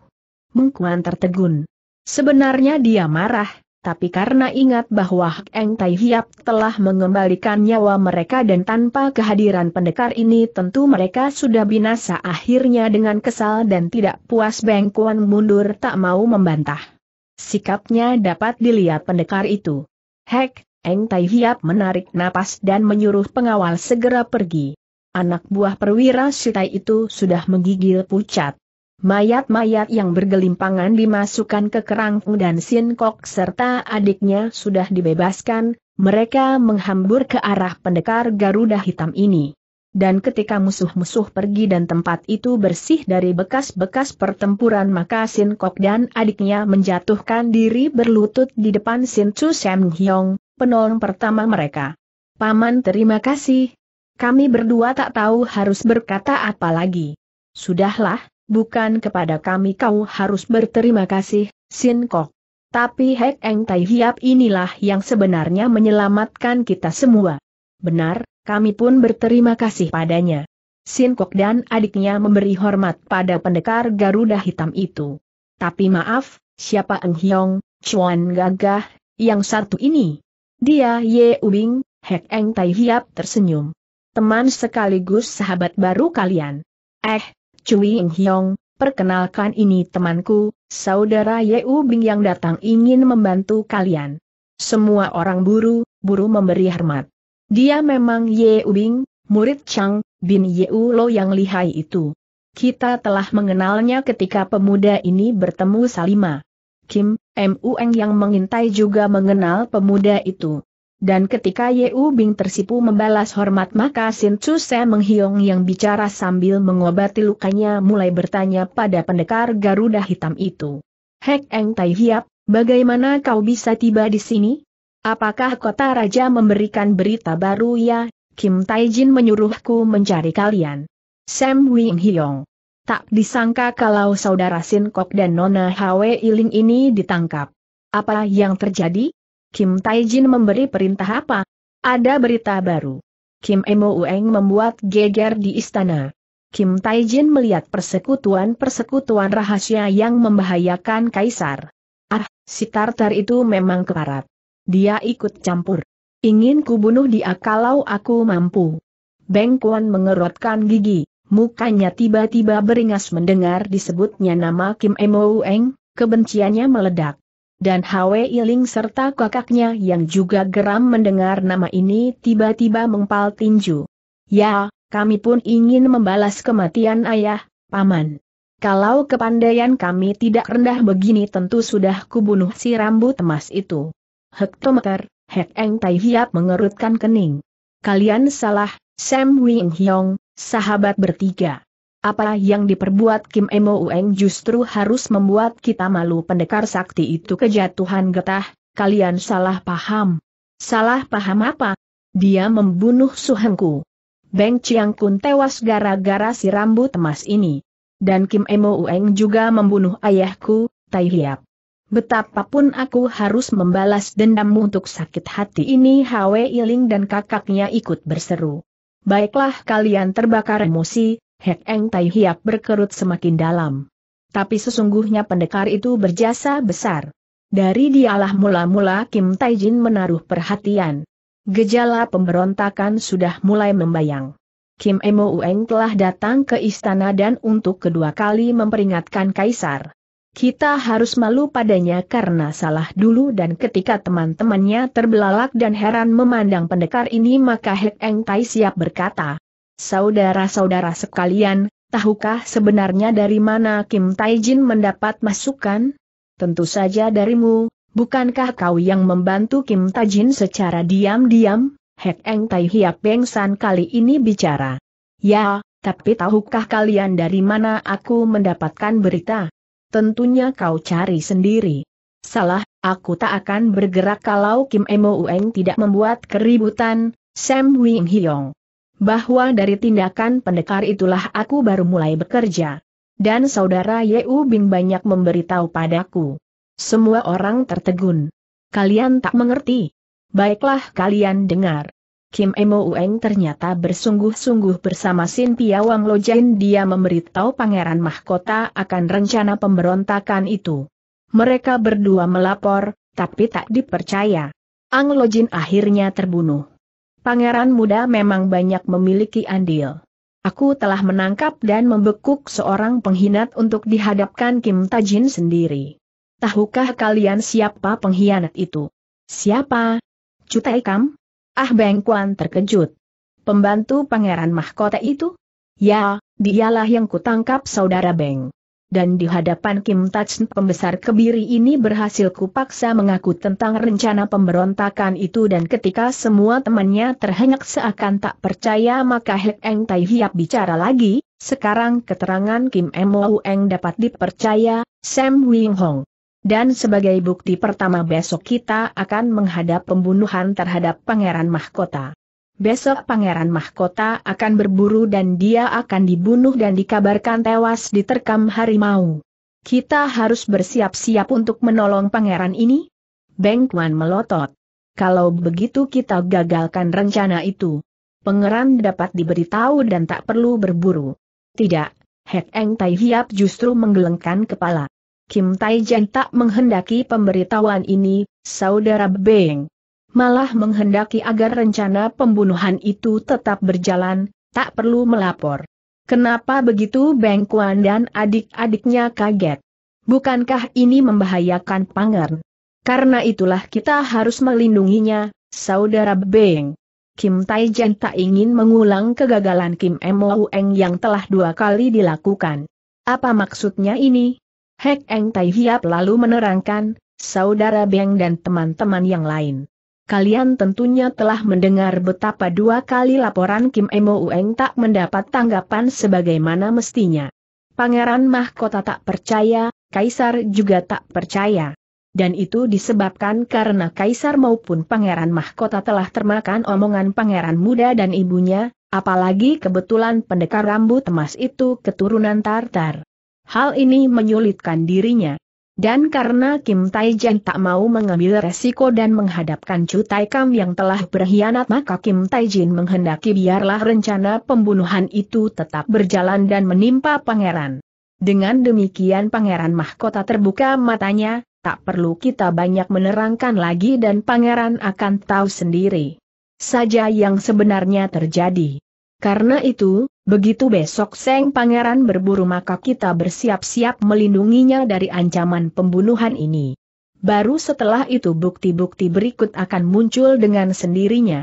Mengkuan tertegun. Sebenarnya dia marah, tapi karena ingat bahwa Eng Tai Hiap telah mengembalikan nyawa mereka dan tanpa kehadiran pendekar ini tentu mereka sudah binasa akhirnya dengan kesal dan tidak puas Beng Kuan mundur tak mau membantah. Sikapnya dapat dilihat pendekar itu. Hek, Eng Tai Hiap menarik napas dan menyuruh pengawal segera pergi. Anak buah perwira sitai itu sudah menggigil pucat. Mayat-mayat yang bergelimpangan dimasukkan ke kerang dan Sin Kok serta adiknya sudah dibebaskan, mereka menghambur ke arah pendekar Garuda Hitam ini. Dan ketika musuh-musuh pergi dan tempat itu bersih dari bekas-bekas pertempuran maka Sin Kok dan adiknya menjatuhkan diri berlutut di depan Sin Chu Sam Hyong, penolong pertama mereka. Paman terima kasih, kami berdua tak tahu harus berkata apa lagi. Sudahlah, bukan kepada kami kau harus berterima kasih, Sin Kok. Tapi Hek Eng Tai Hiap inilah yang sebenarnya menyelamatkan kita semua. Benar, kami pun berterima kasih padanya. Sin Kok dan adiknya memberi hormat pada pendekar Garuda Hitam itu. Tapi maaf, siapa Eng Hiong, Chuan Gagah, yang satu ini? Dia Ye Ubing, Hek Eng Tai Hiap tersenyum teman sekaligus sahabat baru kalian. Eh, Cui Ying Hyong, perkenalkan ini temanku, saudara U Bing yang datang ingin membantu kalian. Semua orang buru, buru memberi hormat. Dia memang U Bing, murid Chang, bin U Lo yang lihai itu. Kita telah mengenalnya ketika pemuda ini bertemu Salima. Kim, M.U.N. yang mengintai juga mengenal pemuda itu. Dan ketika U Bing tersipu membalas hormat maka Sin Chu Se Menghiong yang bicara sambil mengobati lukanya mulai bertanya pada pendekar Garuda Hitam itu. Hek Eng Tai Hiap, bagaimana kau bisa tiba di sini? Apakah kota raja memberikan berita baru ya? Kim Tai Jin menyuruhku mencari kalian. Sam Wing Hiong. Tak disangka kalau saudara Sin Kok dan Nona Hwe Iling ini ditangkap. Apa yang terjadi? Kim Taijin memberi perintah apa? Ada berita baru. Kim Emo Ueng membuat geger di istana. Kim Taijin melihat persekutuan-persekutuan rahasia yang membahayakan Kaisar. Ah, si Tartar itu memang keparat. Dia ikut campur. Ingin kubunuh dia kalau aku mampu. Beng Kuan mengerutkan gigi, mukanya tiba-tiba beringas mendengar disebutnya nama Kim Emo Ueng, kebenciannya meledak dan Hwe Iling serta kakaknya yang juga geram mendengar nama ini tiba-tiba mengpal tinju. Ya, kami pun ingin membalas kematian ayah, paman. Kalau kepandaian kami tidak rendah begini tentu sudah kubunuh si rambut emas itu. Hektometer, Hek Eng Tai Hiap mengerutkan kening. Kalian salah, Sam Wing Hyong, sahabat bertiga. Apa yang diperbuat Kim Emo Ueng justru harus membuat kita malu pendekar sakti itu kejatuhan getah, kalian salah paham. Salah paham apa? Dia membunuh suhengku. Beng Chiang Kun tewas gara-gara si rambut emas ini. Dan Kim Emo Ueng juga membunuh ayahku, Tai Hiap. Betapapun aku harus membalas dendammu untuk sakit hati ini Hwe Iling dan kakaknya ikut berseru. Baiklah kalian terbakar emosi, Hek Eng Tai Hiap berkerut semakin dalam. Tapi sesungguhnya pendekar itu berjasa besar. Dari dialah mula-mula Kim Tai Jin menaruh perhatian. Gejala pemberontakan sudah mulai membayang. Kim Emo Ueng telah datang ke istana dan untuk kedua kali memperingatkan Kaisar. Kita harus malu padanya karena salah dulu dan ketika teman-temannya terbelalak dan heran memandang pendekar ini maka Hek Eng Tai siap berkata, Saudara-saudara sekalian, tahukah sebenarnya dari mana Kim Taijin mendapat masukan? Tentu saja darimu, bukankah kau yang membantu Kim Taijin secara diam-diam? Hek Eng Tai Hiap Beng San kali ini bicara. Ya, tapi tahukah kalian dari mana aku mendapatkan berita? Tentunya kau cari sendiri. Salah, aku tak akan bergerak kalau Kim Emo Ueng tidak membuat keributan, Sam Wing Hyong bahwa dari tindakan pendekar itulah aku baru mulai bekerja. Dan saudara Yeu Bin banyak memberitahu padaku. Semua orang tertegun. Kalian tak mengerti. Baiklah kalian dengar. Kim Emo Ueng ternyata bersungguh-sungguh bersama Sin Piawang Lojin dia memberitahu Pangeran Mahkota akan rencana pemberontakan itu. Mereka berdua melapor, tapi tak dipercaya. Ang Lojin akhirnya terbunuh pangeran muda memang banyak memiliki andil. Aku telah menangkap dan membekuk seorang pengkhianat untuk dihadapkan Kim Tajin sendiri. Tahukah kalian siapa pengkhianat itu? Siapa? Cutai Kam? Ah Beng Kuan terkejut. Pembantu pangeran mahkota itu? Ya, dialah yang kutangkap saudara Beng dan di hadapan Kim Tatsun pembesar kebiri ini berhasil kupaksa mengaku tentang rencana pemberontakan itu dan ketika semua temannya terhenyak seakan tak percaya maka Hek Eng Tai Hiap bicara lagi, sekarang keterangan Kim Mo Eng dapat dipercaya, Sam Wing Hong. Dan sebagai bukti pertama besok kita akan menghadap pembunuhan terhadap Pangeran Mahkota. Besok Pangeran Mahkota akan berburu dan dia akan dibunuh dan dikabarkan tewas diterkam harimau. Kita harus bersiap-siap untuk menolong pangeran ini? Beng Kuan melotot. Kalau begitu kita gagalkan rencana itu. Pangeran dapat diberitahu dan tak perlu berburu. Tidak, Hek Eng Tai Hiap justru menggelengkan kepala. Kim Tai Jan tak menghendaki pemberitahuan ini, saudara Beng malah menghendaki agar rencana pembunuhan itu tetap berjalan, tak perlu melapor. Kenapa begitu Beng Kuan dan adik-adiknya kaget? Bukankah ini membahayakan Pangeran? Karena itulah kita harus melindunginya, saudara Beng. Kim Tai-jen tak ingin mengulang kegagalan Kim Mo Eng yang telah dua kali dilakukan. Apa maksudnya ini? Hek Eng Tai Hiap lalu menerangkan, saudara Beng dan teman-teman yang lain. Kalian tentunya telah mendengar betapa dua kali laporan Kim Emo Ueng tak mendapat tanggapan sebagaimana mestinya. Pangeran Mahkota tak percaya, Kaisar juga tak percaya. Dan itu disebabkan karena Kaisar maupun Pangeran Mahkota telah termakan omongan Pangeran Muda dan ibunya, apalagi kebetulan pendekar rambut emas itu keturunan Tartar. Hal ini menyulitkan dirinya. Dan karena Kim Taijan tak mau mengambil resiko dan menghadapkan Chu Kam yang telah berkhianat maka Kim Taijin menghendaki biarlah rencana pembunuhan itu tetap berjalan dan menimpa pangeran. Dengan demikian pangeran mahkota terbuka matanya, tak perlu kita banyak menerangkan lagi dan pangeran akan tahu sendiri. Saja yang sebenarnya terjadi. Karena itu, begitu besok Seng Pangeran berburu maka kita bersiap-siap melindunginya dari ancaman pembunuhan ini. Baru setelah itu bukti-bukti berikut akan muncul dengan sendirinya.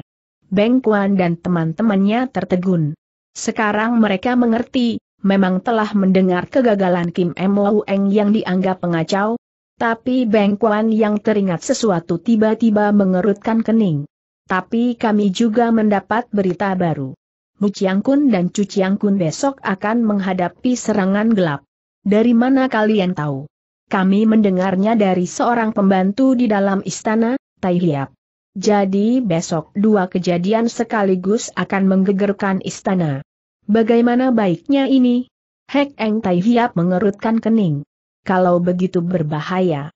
Beng Kuan dan teman-temannya tertegun. Sekarang mereka mengerti, memang telah mendengar kegagalan Kim Mo Eng yang dianggap pengacau, tapi Beng Kuan yang teringat sesuatu tiba-tiba mengerutkan kening. Tapi kami juga mendapat berita baru. Kun dan Kun besok akan menghadapi serangan gelap. Dari mana kalian tahu? Kami mendengarnya dari seorang pembantu di dalam istana, Tai Hiap. Jadi besok dua kejadian sekaligus akan menggegerkan istana. Bagaimana baiknya ini? Hek Eng Tai Hiap mengerutkan kening. Kalau begitu berbahaya.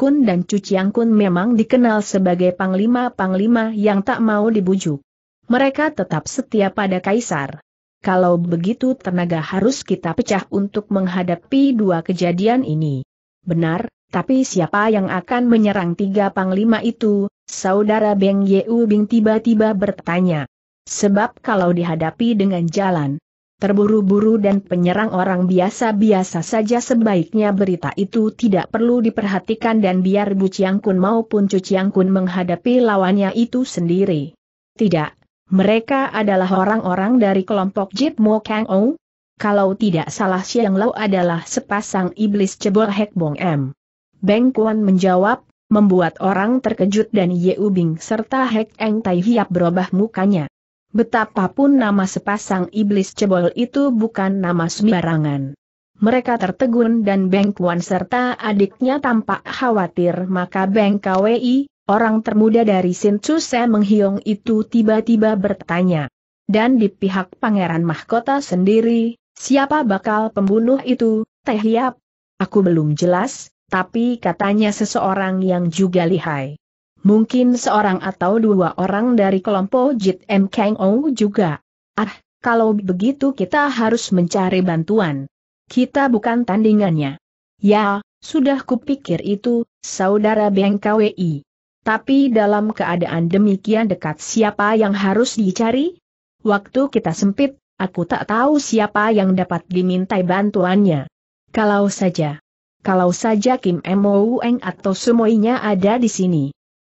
Kun dan Kun memang dikenal sebagai panglima-panglima yang tak mau dibujuk mereka tetap setia pada Kaisar. Kalau begitu tenaga harus kita pecah untuk menghadapi dua kejadian ini. Benar, tapi siapa yang akan menyerang tiga panglima itu? Saudara Beng Yeu Bing tiba-tiba bertanya. Sebab kalau dihadapi dengan jalan terburu-buru dan penyerang orang biasa-biasa saja sebaiknya berita itu tidak perlu diperhatikan dan biar Bu Kun maupun Cu Kun menghadapi lawannya itu sendiri. Tidak, mereka adalah orang-orang dari kelompok Jit Mo Kang Ou? Kalau tidak salah Siang lo adalah sepasang iblis cebol Hek Bong M. Beng Kuan menjawab, membuat orang terkejut dan Ye Ubing serta Hek Eng Tai Hiap berubah mukanya. Betapapun nama sepasang iblis cebol itu bukan nama sembarangan. Mereka tertegun dan Beng Kuan serta adiknya tampak khawatir maka Beng KWI, Orang termuda dari Sinchuse Menghiong itu tiba-tiba bertanya. Dan di pihak Pangeran Mahkota sendiri, siapa bakal pembunuh itu, Teh Hiap? Aku belum jelas, tapi katanya seseorang yang juga lihai. Mungkin seorang atau dua orang dari kelompok Jit M. Kang Ou juga. Ah, kalau begitu kita harus mencari bantuan. Kita bukan tandingannya. Ya, sudah kupikir itu, saudara Beng KWI. Tapi dalam keadaan demikian dekat siapa yang harus dicari? Waktu kita sempit, aku tak tahu siapa yang dapat dimintai bantuannya. Kalau saja. Kalau saja Kim Mo Eng atau semuanya ada di sini.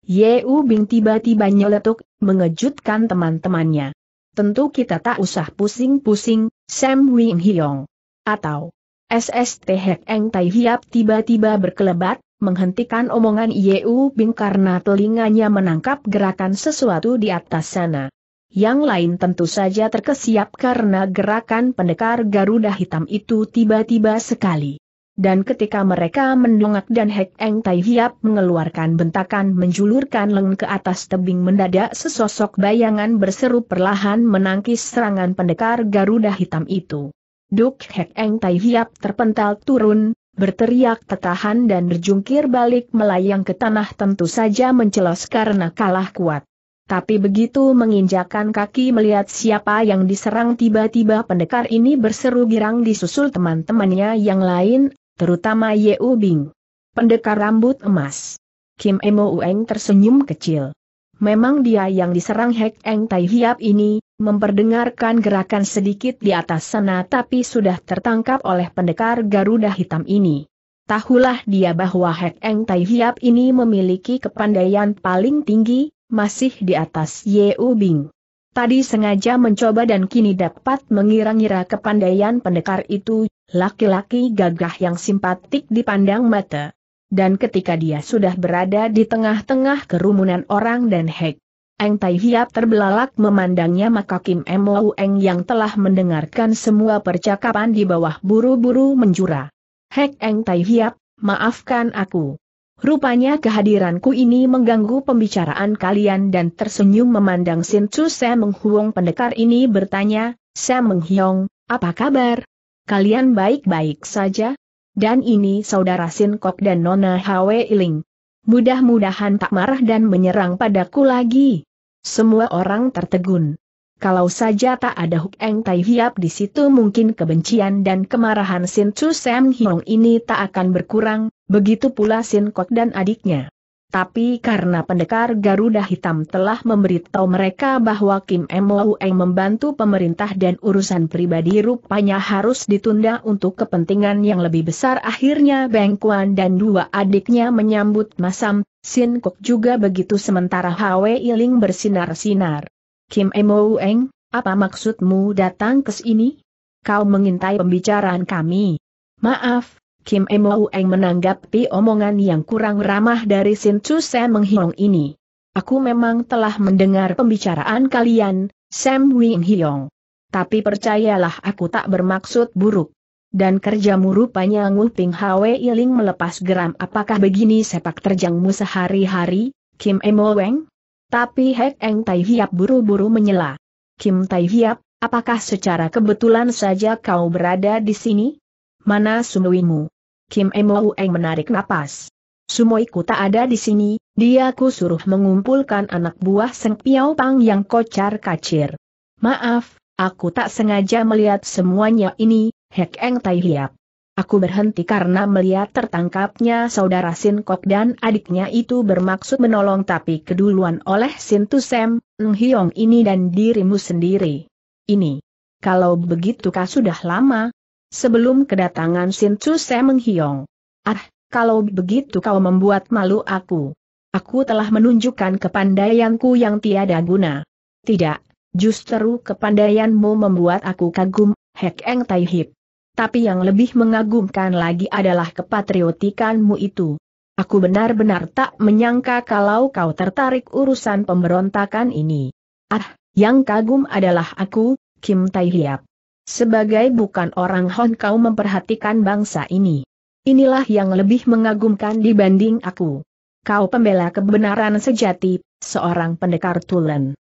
Yeu Bing tiba-tiba nyeletuk, mengejutkan teman-temannya. Tentu kita tak usah pusing-pusing, Sam Wing Hiong. Atau SST Hek Eng Tai Hiap tiba-tiba berkelebat, menghentikan omongan Yeu Bing karena telinganya menangkap gerakan sesuatu di atas sana. Yang lain tentu saja terkesiap karena gerakan pendekar Garuda Hitam itu tiba-tiba sekali. Dan ketika mereka mendongak dan Hek Eng Tai Hiap mengeluarkan bentakan menjulurkan leng ke atas tebing mendadak sesosok bayangan berseru perlahan menangkis serangan pendekar Garuda Hitam itu. Duk Hek Eng Tai Hiap terpental turun, berteriak tertahan dan berjungkir balik melayang ke tanah tentu saja mencelos karena kalah kuat. Tapi begitu menginjakan kaki melihat siapa yang diserang tiba-tiba pendekar ini berseru girang disusul teman-temannya yang lain, terutama Ye Bing. Pendekar rambut emas. Kim Emo Ueng tersenyum kecil. Memang dia yang diserang Hek Eng Tai Hiap ini, memperdengarkan gerakan sedikit di atas sana tapi sudah tertangkap oleh pendekar Garuda Hitam ini. Tahulah dia bahwa Hek Eng Tai Hiap ini memiliki kepandaian paling tinggi, masih di atas Ye U Bing. Tadi sengaja mencoba dan kini dapat mengira-ngira kepandaian pendekar itu, laki-laki gagah yang simpatik dipandang mata. Dan ketika dia sudah berada di tengah-tengah kerumunan orang dan Hek Eng Tai Hiap terbelalak memandangnya maka Kim Mou Eng yang telah mendengarkan semua percakapan di bawah buru-buru menjura. Hek Eng Tai Hiap, maafkan aku. Rupanya kehadiranku ini mengganggu pembicaraan kalian dan tersenyum memandang Sin Chu Sam Menghuong pendekar ini bertanya, Sam Menghiong, apa kabar? Kalian baik-baik saja? Dan ini saudara Sin Kok dan Nona Hwe Iling. Mudah-mudahan tak marah dan menyerang padaku lagi. Semua orang tertegun. Kalau saja tak ada Huk Eng Tai Hiap di situ mungkin kebencian dan kemarahan Sin Chu Sam Hiong ini tak akan berkurang, begitu pula Sin Kok dan adiknya. Tapi karena pendekar Garuda Hitam telah memberitahu mereka bahwa Kim Mo Eng membantu pemerintah dan urusan pribadi rupanya harus ditunda untuk kepentingan yang lebih besar akhirnya Beng Kuan dan dua adiknya menyambut Masam, Sin Kok juga begitu sementara Hwe Iling bersinar-sinar. Kim Mo Eng, apa maksudmu datang ke sini? Kau mengintai pembicaraan kami. Maaf, Kim Eng menanggapi omongan yang kurang ramah dari Sin Chu Se Menghiong ini. Aku memang telah mendengar pembicaraan kalian, Sam Wing Hiong. Tapi percayalah aku tak bermaksud buruk. Dan kerjamu rupanya nguping Hwe Iling melepas geram apakah begini sepak terjangmu sehari-hari, Kim Weng? Tapi Hek Eng Tai Hiap buru-buru menyela. Kim Tai Hiap, apakah secara kebetulan saja kau berada di sini? Mana sunuimu? Kim Emou Eng menarik napas. Sumoiku tak ada di sini, dia ku suruh mengumpulkan anak buah Seng Piao Pang yang kocar kacir. Maaf, aku tak sengaja melihat semuanya ini, Hek Eng Tai Hiap. Aku berhenti karena melihat tertangkapnya saudara Sin Kok dan adiknya itu bermaksud menolong tapi keduluan oleh Sin Tusem, Ng Hiong ini dan dirimu sendiri. Ini. Kalau begitu kah sudah lama, sebelum kedatangan Sin Chu Se menghiong. Ah, kalau begitu kau membuat malu aku. Aku telah menunjukkan kepandaianku yang tiada guna. Tidak, justru kepandaianmu membuat aku kagum, Hek Eng Tai Hip. Tapi yang lebih mengagumkan lagi adalah kepatriotikanmu itu. Aku benar-benar tak menyangka kalau kau tertarik urusan pemberontakan ini. Ah, yang kagum adalah aku, Kim Tai Hiap. Sebagai bukan orang hon, kau memperhatikan bangsa ini. Inilah yang lebih mengagumkan dibanding aku. Kau pembela kebenaran sejati, seorang pendekar tulen.